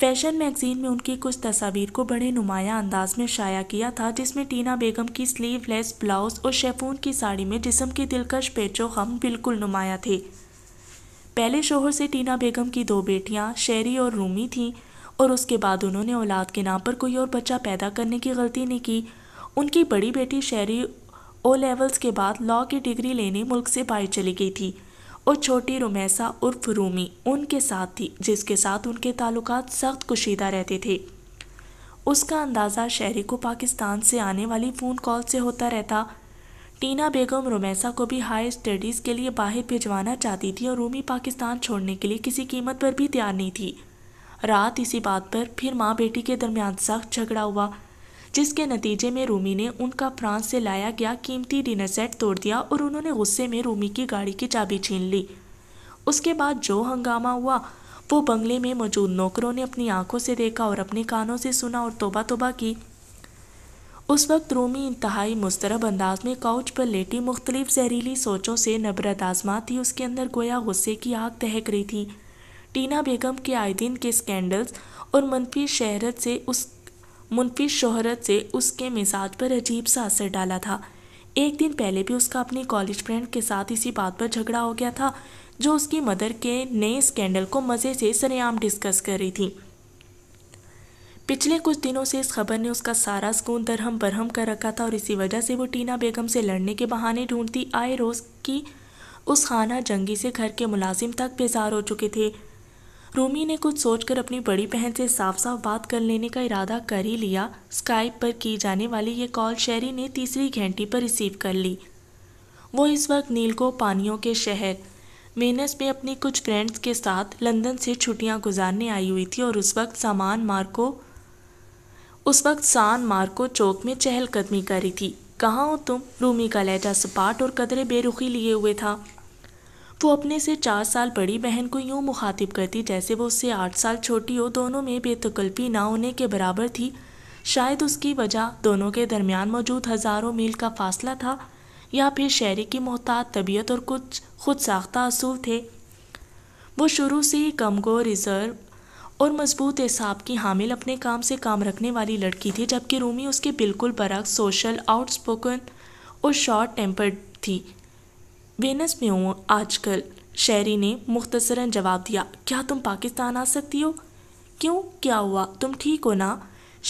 फैशन मैगजीन में उनकी कुछ तस्वीर को बड़े नुमाया अंदाज में शाया किया था जिसमें टीना बेगम की स्लीवलेस ब्लाउज और शेफून की साड़ी में जिसम के दिलकश पेचो हम बिल्कुल नुमाया थे पहले शोहर से टीना बेगम की दो बेटियां शेरी और रूमी थीं और उसके बाद उन्होंने औलाद के नाम पर कोई और बच्चा पैदा करने की गलती नहीं की उनकी बड़ी बेटी शेरी ओ लेवल्स के बाद लॉ की डिग्री लेने मुल्क से बाहर चली गई थी और छोटी रुमैसा उर्फ रूमी उनके साथ थी जिसके साथ उनके ताल्लुक सख्त कुशीदा रहते थे उसका अंदाज़ा शहरी को पाकिस्तान से आने वाली फ़ोन कॉल से होता रहता टीना बेगम रोमैसा को भी हाई स्टडीज़ के लिए बाहर भिजवाना चाहती थी और रूमी पाकिस्तान छोड़ने के लिए किसी कीमत पर भी तैयार नहीं थी रात इसी बात पर फिर माँ बेटी के दरमियान सख्त झगड़ा हुआ जिसके नतीजे में रूमी ने उनका फ्रांस से लाया गया कीमती डिनर सेट तोड़ दिया और उन्होंने गुस्से में रूमी की गाड़ी की चाबी छीन ली उसके बाद जो हंगामा हुआ वो बंगले में मौजूद नौकरों ने अपनी आंखों से देखा और अपने कानों से सुना और तोबा तोबा की उस वक्त रूमी इंतहाई मुस्तरब अंदाज में काउच पर लेटी मुख्तलिफ जहरीली सोचों से नबरत आजमा थी उसके अंदर गोया गुस्से की आग दहक रही थी टीना बेगम के आए दिन के स्कैंडल्स और मनफी शहरत से उस मुनफी शोहरत से उसके मिजाज पर अजीब सा असर डाला था एक दिन पहले भी उसका अपनी कॉलेज फ्रेंड के साथ इसी बात पर झगड़ा हो गया था जो उसकी मदर के नए स्कैंडल को मज़े से सरेआम डिस्कस कर रही थी पिछले कुछ दिनों से इस खबर ने उसका सारा सुकून दरहम बरहम कर रखा था और इसी वजह से वो टीना बेगम से लड़ने के बहाने ढूंढती आए रोज़ की उस खाना जंगी से घर के मुलाजिम तक बेजार हो चुके थे रूमी ने कुछ सोचकर अपनी बड़ी बहन से साफ साफ बात कर लेने का इरादा कर ही लिया स्काइप पर की जाने वाली ये कॉल शेरी ने तीसरी घंटी पर रिसीव कर ली वो इस वक्त नील को पानियों के शहर मेनस में अपनी कुछ फ्रेंड्स के साथ लंदन से छुट्टियां गुजारने आई हुई थी और उस वक्त सामान मार्को उस वक्त सान मार्को चौक में चहलकदमी करी थी कहाँ हो तुम रूमी का लहजा सपाट और कदरे बेरुखी लिए हुए था वो अपने से चार साल बड़ी बहन को यूं मुखातिब करती जैसे वो उससे आठ साल छोटी हो दोनों में बेतकल्फ़ी ना होने के बराबर थी शायद उसकी वजह दोनों के दरमियान मौजूद हज़ारों मील का फासला था या फिर शहरी की मोहतात तबीयत और कुछ खुद साख्ता असूल थे वो शुरू से ही कमगो रिजर्व और मजबूत एसाब की हामिल अपने काम से काम रखने वाली लड़की थी जबकि रूमी उसके बिल्कुल बरक सोशल आउटस्पोकन और शॉर्ट टेम्पर्ड थी वेनस में हो आजकल शहरी ने मुख्तसरा जवाब दिया क्या तुम पाकिस्तान आ सकती हो क्यों क्या हुआ तुम ठीक हो ना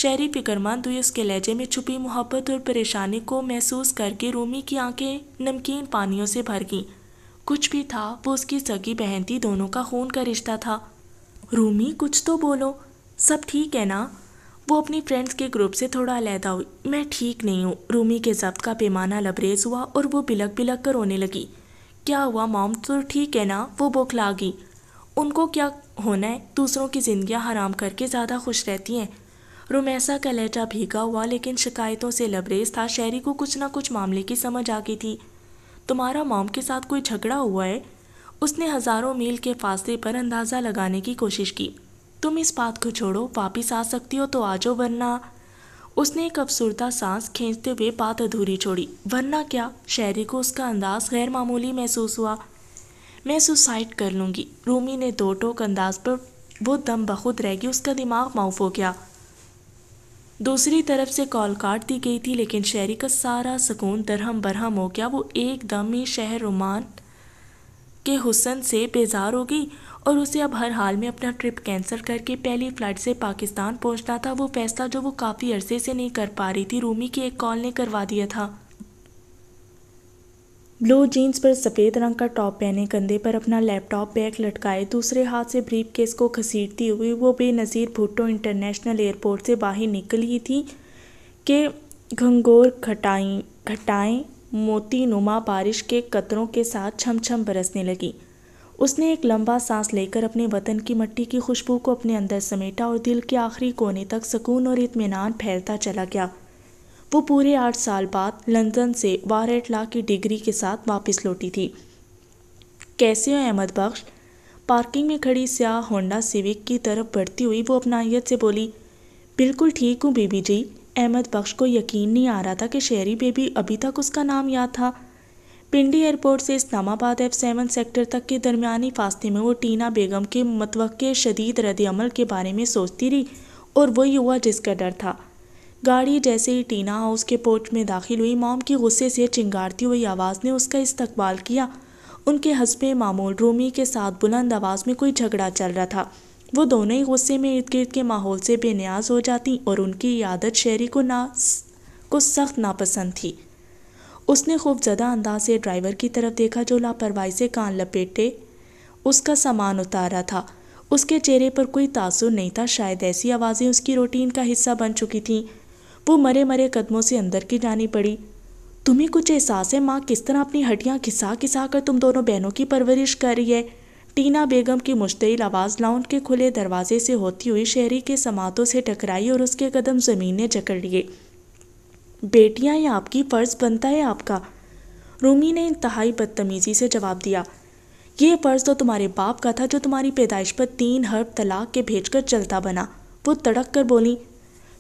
शहरी फिक्रमान हुई उसके लहजे में छुपी मोहब्बत और परेशानी को महसूस करके रूमी की आंखें नमकीन पानियों से भर गईं कुछ भी था वो उसकी सगी बहन थी दोनों का खून का रिश्ता था रूमी कुछ तो बोलो सब ठीक है ना वो अपनी फ्रेंड्स के ग्रुप से थोड़ा अलहदा हुई मैं ठीक नहीं हूँ रूमी के जब्त का पैमाना लबरेज हुआ और वो बिलक बिलक कर रोने लगी क्या हुआ मॉम तो ठीक है ना वो बौखला गई उनको क्या होना है दूसरों की ज़िंदियाँ हराम करके ज़्यादा खुश रहती हैं रोमैसा का लहजा भीगा हुआ लेकिन शिकायतों से लबरेज था शहरी को कुछ ना कुछ मामले की समझ आ गई थी तुम्हारा मॉम के साथ कोई झगड़ा हुआ है उसने हज़ारों मील के फासले पर अंदाज़ा लगाने की कोशिश की तुम इस बात को छोड़ो वापिस आ सकती हो तो आ जाओ वरना उसने एक अफसरदा सांस खींचते हुए बात अधूरी छोड़ी वरना क्या शहरी को उसका अंदाज गैर मामूली महसूस हुआ मैं सुसाइड कर लूँगी रूमी ने दो टोक अंदाज पर वो दम बखुद रह गई उसका दिमाग माउफ हो गया दूसरी तरफ से कॉल काट दी गई थी लेकिन शहरी का सारा सुकून दरहम बरहम हो गया वो एकदम ही शहर रुमान के हुसन से बेजार हो गई और उसे अब हर हाल में अपना ट्रिप कैंसिल करके पहली फ़्लाइट से पाकिस्तान पहुंचना था वो फैसला जो वो काफ़ी अरसे से नहीं कर पा रही थी रूमी की एक कॉल ने करवा दिया था ब्लू जीन्स पर सफ़ेद रंग का टॉप पहने कंधे पर अपना लैपटॉप बैग लटकाए दूसरे हाथ से ब्रीफ केस को घसीटती हुई वो बेनज़ीर भुट्टो इंटरनेशनल एयरपोर्ट से बाहर निकल ही थी कि घंगोर घटाई घटाएँ मोती नुमा बारिश के कतरों के साथ छमछम बरसने लगी उसने एक लंबा सांस लेकर अपने वतन की मट्टी की खुशबू को अपने अंदर समेटा और दिल के आखिरी कोने तक सुकून और इतमान फैलता चला गया वो पूरे आठ साल बाद लंदन से वारेट लाख की डिग्री के साथ वापस लौटी थी कैसे हो अहमद बख्श पार्किंग में खड़ी स्याह होंडा सिविक की तरफ बढ़ती हुई वो अपनाइत से बोली बिल्कुल ठीक हूँ बीबी जी अहमद बख्श को यकीन नहीं आ रहा था कि शहरी बेबी अभी तक उसका नाम याद था पिंडी एयरपोर्ट से इस्लामाबाद एफ सेवन सेक्टर तक के दरमियानी फास्ते में वो टीना बेगम के मतवक़ शदीद रदल के बारे में सोचती रही और वही हुआ जिसका डर था गाड़ी जैसे ही टीना हाउस के पोर्ट में दाखिल हुई मॉम की गुस्से से चिंगारती हुई आवाज़ ने उसका इस्तकबाल किया उनके हंसपे मामूल रोमी के साथ बुलंद आवाज़ में कोई झगड़ा चल रहा था वो दोनों ही गुस्से में इर्द गिर्द के माहौल से बेनियाज हो जाती और उनकी आदत शहरी को ना को सख्त नापसंद थी उसने खौफजदा अंदाज से ड्राइवर की तरफ देखा जो लापरवाही से कान लपेटे उसका सामान उतारा था उसके चेहरे पर कोई तासुर नहीं था शायद ऐसी आवाज़ें उसकी रूटीन का हिस्सा बन चुकी थीं वो मरे मरे कदमों से अंदर की जानी पड़ी तुम्हें कुछ एहसास है माँ किस तरह अपनी हड्डियाँ खिसा खिसा कर तुम दोनों बहनों की परवरिश कर रही है टीना बेगम की मुश्तिल आवाज़ लाउंड के खुले दरवाजे से होती हुई शहरी के समातों से टकराई और उसके कदम ज़मीन ने जकड़ लिए बेटियां हैं आपकी फ़र्ज़ बनता है आपका रूमी ने इंतहाई बदतमीज़ी से जवाब दिया ये फ़र्ज़ तो तुम्हारे बाप का था जो तुम्हारी पैदाइश पर तीन हर्ब तलाक के भेज कर चलता बना वो तड़क कर बोली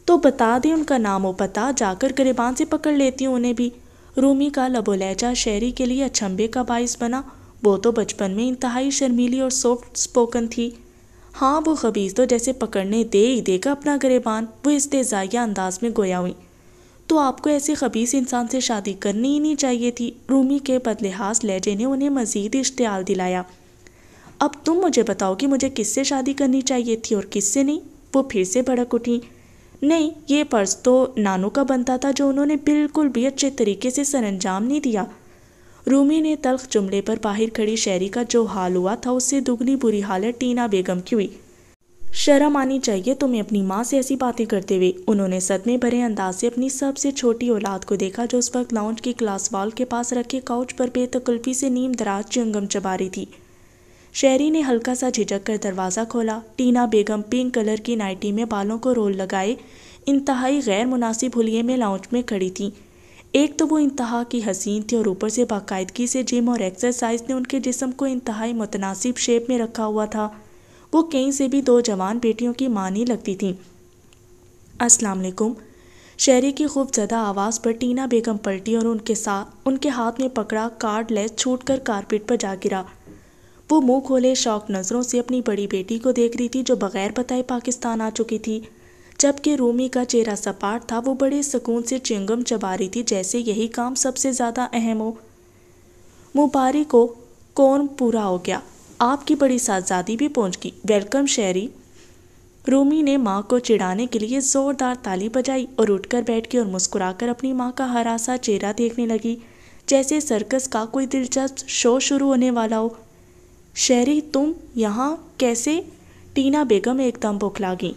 तो बता दें उनका नाम व पता जाकर गरीबान से पकड़ लेती हूँ उन्हें भी रूमी का लबोलहजा शहरी के लिए अचंभे का बायस बना वो तो बचपन में इंतहाई शर्मीली और सॉफ्ट स्पोकन थी हाँ वो खबीज तो जैसे पकड़ने दे ही देगा अपना गरीबान वो इस तेजाया अंदाज में गोया हुई तो आपको ऐसे खबीस इंसान से शादी करनी ही नहीं चाहिए थी रूमी के बदलेहास लहजे ने उन्हें मज़ीद इश्तियाल दिलाया अब तुम मुझे बताओ कि मुझे किससे शादी करनी चाहिए थी और किससे नहीं वो फिर से भड़क उठी नहीं ये पर्स तो नानू का बनता था जो उन्होंने बिल्कुल भी अच्छे तरीके से सरंजाम नहीं दिया रूमी ने तल्ख जुमले पर बाहर खड़ी शहरी का जो हाल हुआ था उससे दुगनी बुरी हालत टीना बेगम की हुई शर्म आनी चाहिए तुम्हें अपनी माँ से ऐसी बातें करते हुए उन्होंने सदमे भरे अंदाज से अपनी सबसे छोटी औलाद को देखा जो उस वक्त लाउंज की क्लास वाल के पास रखे काउच पर बेतकल्फी से नीम दराज चंगम चबा रही थी शहरी ने हल्का सा झिझक कर दरवाज़ा खोला टीना बेगम पिंक कलर की नाइटी में बालों को रोल लगाए इंतहाई गैर मुनासिब हुए में लाउंज में खड़ी थी एक तो वो इंतहा की हसीन थी और ऊपर से बाकायदगी से जिम और एक्सरसाइज ने उनके जिसम को इंतहाई मुतनासिब शेप में रखा हुआ था वो कहीं से भी दो जवान बेटियों की मानी लगती थी अस्सलाम वालेकुम शहरी की खूबजदा आवाज़ पर टीना बेगम पलटी और उनके साथ उनके हाथ में पकड़ा कार्ड लेस छूट कर कारपेट पर जा गिरा वो मुंह खोले शौक नज़रों से अपनी बड़ी बेटी को देख रही थी जो बगैर बताए पाकिस्तान आ चुकी थी जबकि रूमी का चेहरा सपाट था वो बड़े सुकून से चिंगम चबा रही थी जैसे यही काम सबसे ज़्यादा अहम हो मुबारक को कौन पूरा हो गया आपकी बड़ी साजादी भी पहुंच गई वेलकम शहरी रूमी ने माँ को चिढ़ाने के लिए ज़ोरदार ताली बजाई और उठकर बैठ गई और मुस्कुराकर अपनी माँ का हरासा चेहरा देखने लगी जैसे सर्कस का कोई दिलचस्प शो शुरू होने वाला हो शहरी तुम यहाँ कैसे टीना बेगम एकदम बौखला गई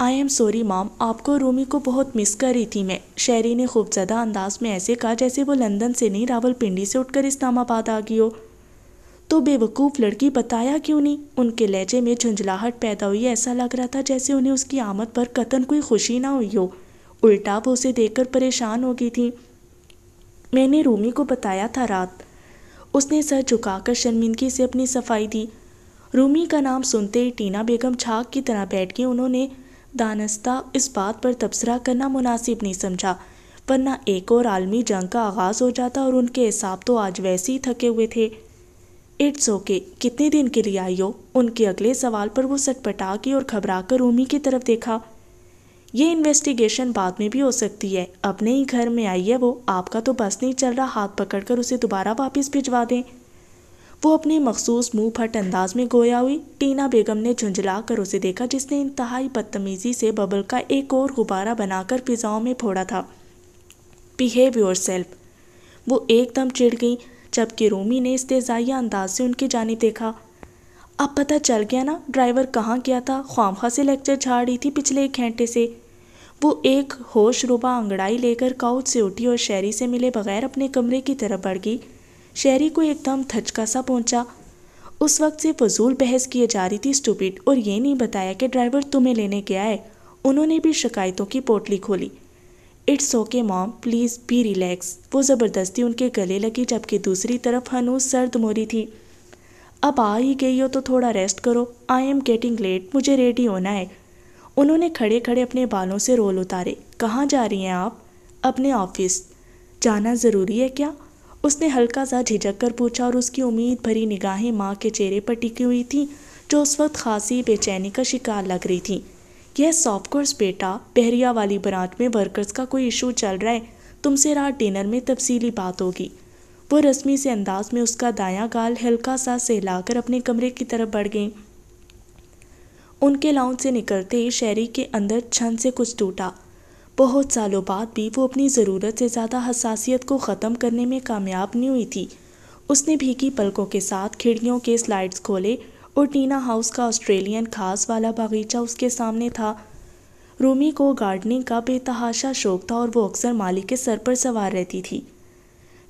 आई एम सॉरी माम आपको रूमी को बहुत मिस कर रही थी मैं शहरी ने खूबजदा अंदाज में ऐसे कहा जैसे वो लंदन से नहीं रावलपिंडी से उठकर इस्लामाबाद आ गई हो तो बेवकूफ़ लड़की बताया क्यों नहीं उनके लहजे में झुंझलाहट पैदा हुई ऐसा लग रहा था जैसे उन्हें उसकी आमद पर कतन कोई खुशी ना हुई हो उल्टा वो उसे देखकर परेशान हो गई थी मैंने रूमी को बताया था रात उसने सर झुकाकर शर्मिंदगी से अपनी सफाई दी रूमी का नाम सुनते ही टीना बेगम छाक की तरह बैठ गई उन्होंने दानस्ता इस बात पर तबसरा करना मुनासिब नहीं समझा वरना एक और आलमी जंग का आगाज़ हो जाता और उनके हिसाब तो आज वैसे ही थके हुए थे इट्स ओके okay, कितने दिन के लिए आई हो उनके अगले सवाल पर वो सटपटा की और घबरा कर रोमी की तरफ देखा ये इन्वेस्टिगेशन बाद में भी हो सकती है अपने ही घर में आई है वो आपका तो बस नहीं चल रहा हाथ पकड़कर उसे दोबारा वापस भिजवा दें वो अपने मखसूस मुंह फट अंदाज में गोया हुई टीना बेगम ने झुंझला कर उसे देखा जिसने इंतहाई बदतमीजी से बबल का एक और गुब्बारा बनाकर फिजाओं में फोड़ा था बिहेव योर सेल्फ वो एकदम चिड़ गई जबकि रोमी ने इस्तेजाया अंदाज से उनकी जानब देखा अब पता चल गया ना ड्राइवर कहाँ गया था ख्वामखा से लेक्चर झाड़ रही थी पिछले एक घंटे से वो एक होश रुबा अंगड़ाई लेकर काउच से उठी और शहरी से मिले बगैर अपने कमरे की तरफ बढ़ गई शहरी को एकदम थचका सा पहुंचा उस वक्त से फजूल बहस किए जा रही थी स्टूपिड और ये नहीं बताया कि ड्राइवर तुम्हें लेने गया है उन्होंने भी शिकायतों की पोटली खोली it's okay mom please be relax वो ज़बरदस्ती उनके गले लगी जबकि दूसरी तरफ हनूस सर्द मोरी थी अब आ ही गई हो तो थोड़ा रेस्ट करो आई एम गेटिंग लेट मुझे रेडी होना है उन्होंने खड़े खड़े अपने बालों से रोल उतारे कहाँ जा रही हैं आप अपने ऑफिस जाना ज़रूरी है क्या उसने हल्का सा झिझक कर पूछा और उसकी उम्मीद भरी निगाहें माँ के चेहरे पर टिकी हुई थी जो उस वक्त खासी बेचैनी का शिकार लग रही थी यह सॉफ्टकोर्स बेटा बहरिया वाली बरात में वर्कर्स का कोई इशू चल रहा है तुमसे रात डिनर में तफसीली बात होगी वो रस्मी से अंदाज में उसका दायां गाल हल्का सा सहलाकर अपने कमरे की तरफ बढ़ गई उनके लाउंज से निकलते ही शहरी के अंदर छन से कुछ टूटा बहुत सालों बाद भी वो अपनी ज़रूरत से ज़्यादा हसासीत को ख़त्म करने में कामयाब नहीं हुई थी उसने भीगी पलकों के साथ खिड़कियों के स्लाइड्स खोले और टीना हाउस का ऑस्ट्रेलियन खास वाला बागीचा उसके सामने था रूमी को गार्डनिंग का बेतहाशा शौक था और वो अक्सर मालिक के सर पर सवार रहती थी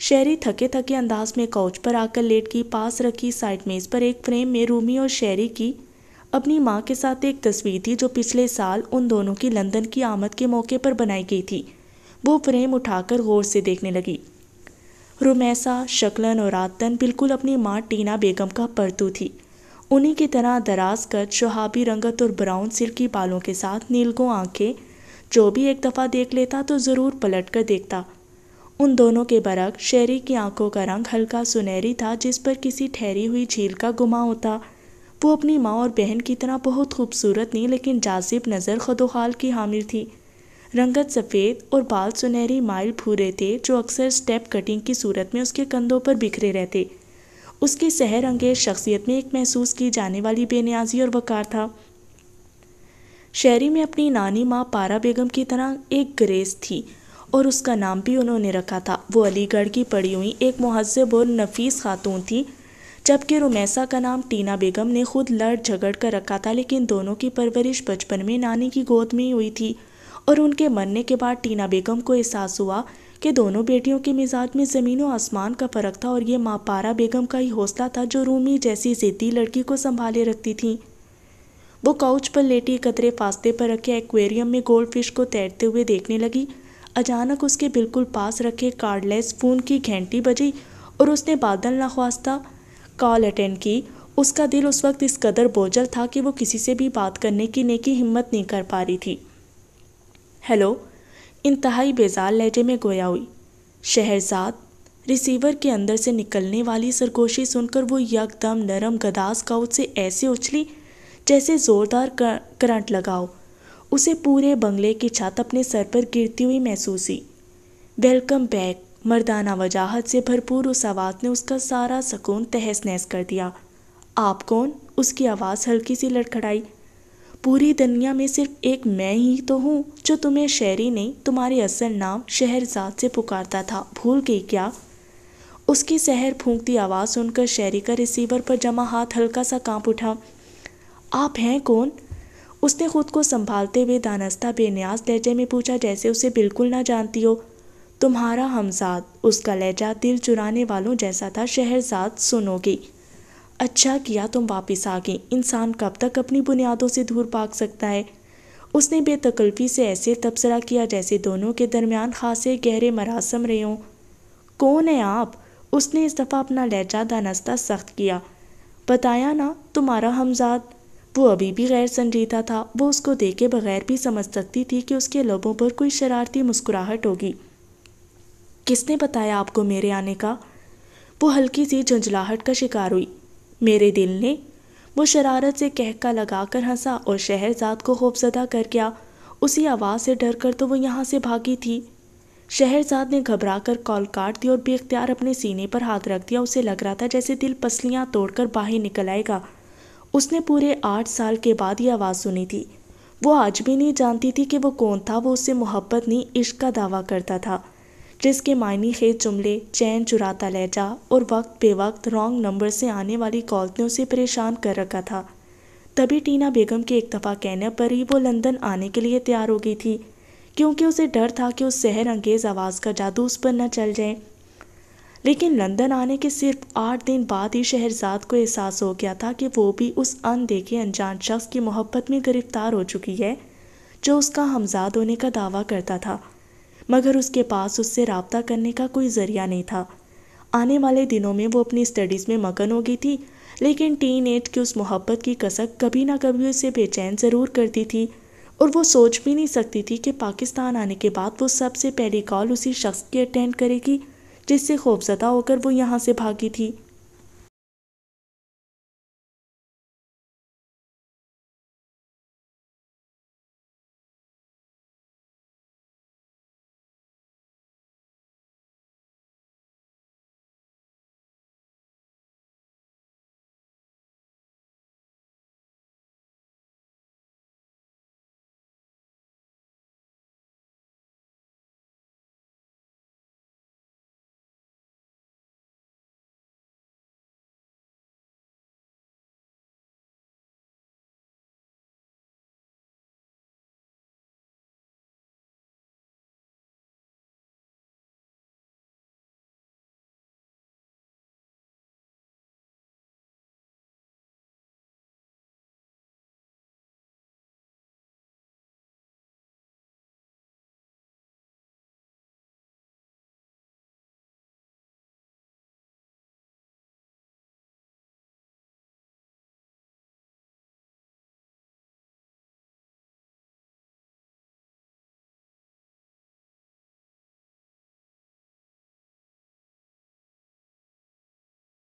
शहरी थके थके अंदाज में कोच पर आकर लेट की पास रखी साइड मेज़ पर एक फ्रेम में रूमी और शहरी की अपनी माँ के साथ एक तस्वीर थी जो पिछले साल उन दोनों की लंदन की आमद के मौके पर बनाई गई थी वो फ्रेम उठाकर गौर से देखने लगी रुमैसा शक्लन और आतन बिल्कुल अपनी माँ टीना बेगम का परतू थी उन्हीं की तरह दराज कद शुहाबी रंगत और ब्राउन सिल्की बालों के साथ नीलगो आंखें जो भी एक दफ़ा देख लेता तो ज़रूर पलट कर देखता उन दोनों के बरक शेरी की आंखों का रंग हल्का सुनहरी था जिस पर किसी ठहरी हुई झील का गुमा होता वो अपनी माँ और बहन की तरह बहुत खूबसूरत नहीं लेकिन जाजिब नज़र खदोहाल की हामिल थी रंगत सफ़ेद और बाल सुनहरी माइल भूरे थे जो अक्सर स्टेप कटिंग की सूरत में उसके कंधों पर बिखरे रहते उसकी सहर अंगेज शख्सियत में एक महसूस की जाने वाली बेनियाजी और वकार था शहरी में अपनी नानी माँ पारा बेगम की तरह एक ग्रेस थी और उसका नाम भी उन्होंने रखा था वो अलीगढ़ की पड़ी हुई एक महजब और नफीस खातून थी जबकि रुमैसा का नाम टीना बेगम ने खुद लड़ झगड़ कर रखा था लेकिन दोनों की परवरिश बचपन में नानी की गोद में ही हुई थी और उनके मरने के बाद टीना बेगम को एहसास हुआ कि दोनों बेटियों के मिजाज में ज़मीन और आसमान का फर्क था और ये माँ पारा बेगम का ही हौसला था जो रूमी जैसी जिद्दी लड़की को संभाले रखती थी वो काउच पर लेटी कतरे फास्ते पर रखे एक्वेरियम में गोल्ड फिश को तैरते हुए देखने लगी अचानक उसके बिल्कुल पास रखे कार्डलेस फ़ोन की घंटी बजी और उसने बादल नाख्वास्ता कॉल अटेंड की उसका दिल उस वक्त इस कदर बोझल था कि वो किसी से भी बात करने की नेकी हिम्मत नहीं कर पा रही थी हेलो इंतहाई बेजार लहजे में गोया हुई शहरजाद रिसीवर के अंदर से निकलने वाली सरगोशी सुनकर वो यकदम नरम गदास काउच से ऐसे उछली जैसे ज़ोरदार करंट लगाओ उसे पूरे बंगले की छत अपने सर पर गिरती हुई महसूस हुई वेलकम बैक मर्दाना वजाहत से भरपूर उस आवाज़ ने उसका सारा सुकून तहस नहस कर दिया आप कौन उसकी आवाज़ हल्की सी लड़खड़ाई पूरी दुनिया में सिर्फ एक मैं ही तो हूँ जो तुम्हें शहरी ने तुम्हारे असल नाम शहरजाद से पुकारता था भूल गई क्या उसकी शहर फूंकती आवाज़ सुनकर शहरी का रिसीवर पर जमा हाथ हल्का सा कांप उठा आप हैं कौन उसने खुद को संभालते हुए दानस्ता बेन्यास लहजे में पूछा जैसे उसे बिल्कुल ना जानती हो तुम्हारा हमजाद उसका लहजा दिल चुराने वालों जैसा था शहरजाद सुनोगी अच्छा किया तुम वापस आ गए इंसान कब तक अपनी बुनियादों से दूर भाग सकता है उसने बेतकल्फी से ऐसे तबसरा किया जैसे दोनों के दरमियान खासे गहरे मरासम रहे हों कौन है आप उसने इस दफ़ा अपना लहजा दानस्ता सख्त किया बताया ना तुम्हारा हमजाद वो अभी भी गैर संजीदा था वो उसको देखे बगैर भी समझ सकती थी कि उसके लोगों पर कोई शरारती मुस्कुराहट होगी किसने बताया आपको मेरे आने का वो हल्की सी झंझलाहट का शिकार हुई मेरे दिल ने वो शरारत से कहका कर हंसा और शहरजाद को खौफजदा कर गया उसी आवाज़ से डर कर तो वो यहाँ से भागी थी शहरजाद ने घबरा कर कॉल काट दी और बेख्तियार अपने सीने पर हाथ रख दिया उसे लग रहा था जैसे दिल पसलियाँ तोड़कर बाहर निकल आएगा उसने पूरे आठ साल के बाद ये आवाज़ सुनी थी वो आज भी नहीं जानती थी कि वो कौन था वो उससे मोहब्बत नहीं इश्क का दावा करता था जिसके मायने खेज जुमले चैन चुराता लहजा और वक्त बेवक्त रॉन्ग नंबर से आने वाली कॉल ने उसे परेशान कर रखा था तभी टीना बेगम के एक दफ़ा कहने पर ही वो लंदन आने के लिए तैयार हो गई थी क्योंकि उसे डर था कि उस शहर अंगेज़ आवाज़ का जादू उस पर न चल जाए लेकिन लंदन आने के सिर्फ आठ दिन बाद ही शहरजाद को एहसास हो गया था कि वो भी उस अनदेखे अनजान शख्स की मोहब्बत में गिरफ्तार हो चुकी है जो उसका हमजाद होने का दावा करता था मगर उसके पास उससे रबता करने का कोई ज़रिया नहीं था आने वाले दिनों में वो अपनी स्टडीज़ में मगन हो गई थी लेकिन टीन एज की उस मोहब्बत की कसक कभी ना कभी उसे बेचैन ज़रूर करती थी और वो सोच भी नहीं सकती थी कि पाकिस्तान आने के बाद वो सबसे पहली कॉल उसी शख्स की अटेंड करेगी जिससे खौफजदा होकर वो यहाँ से भागी थी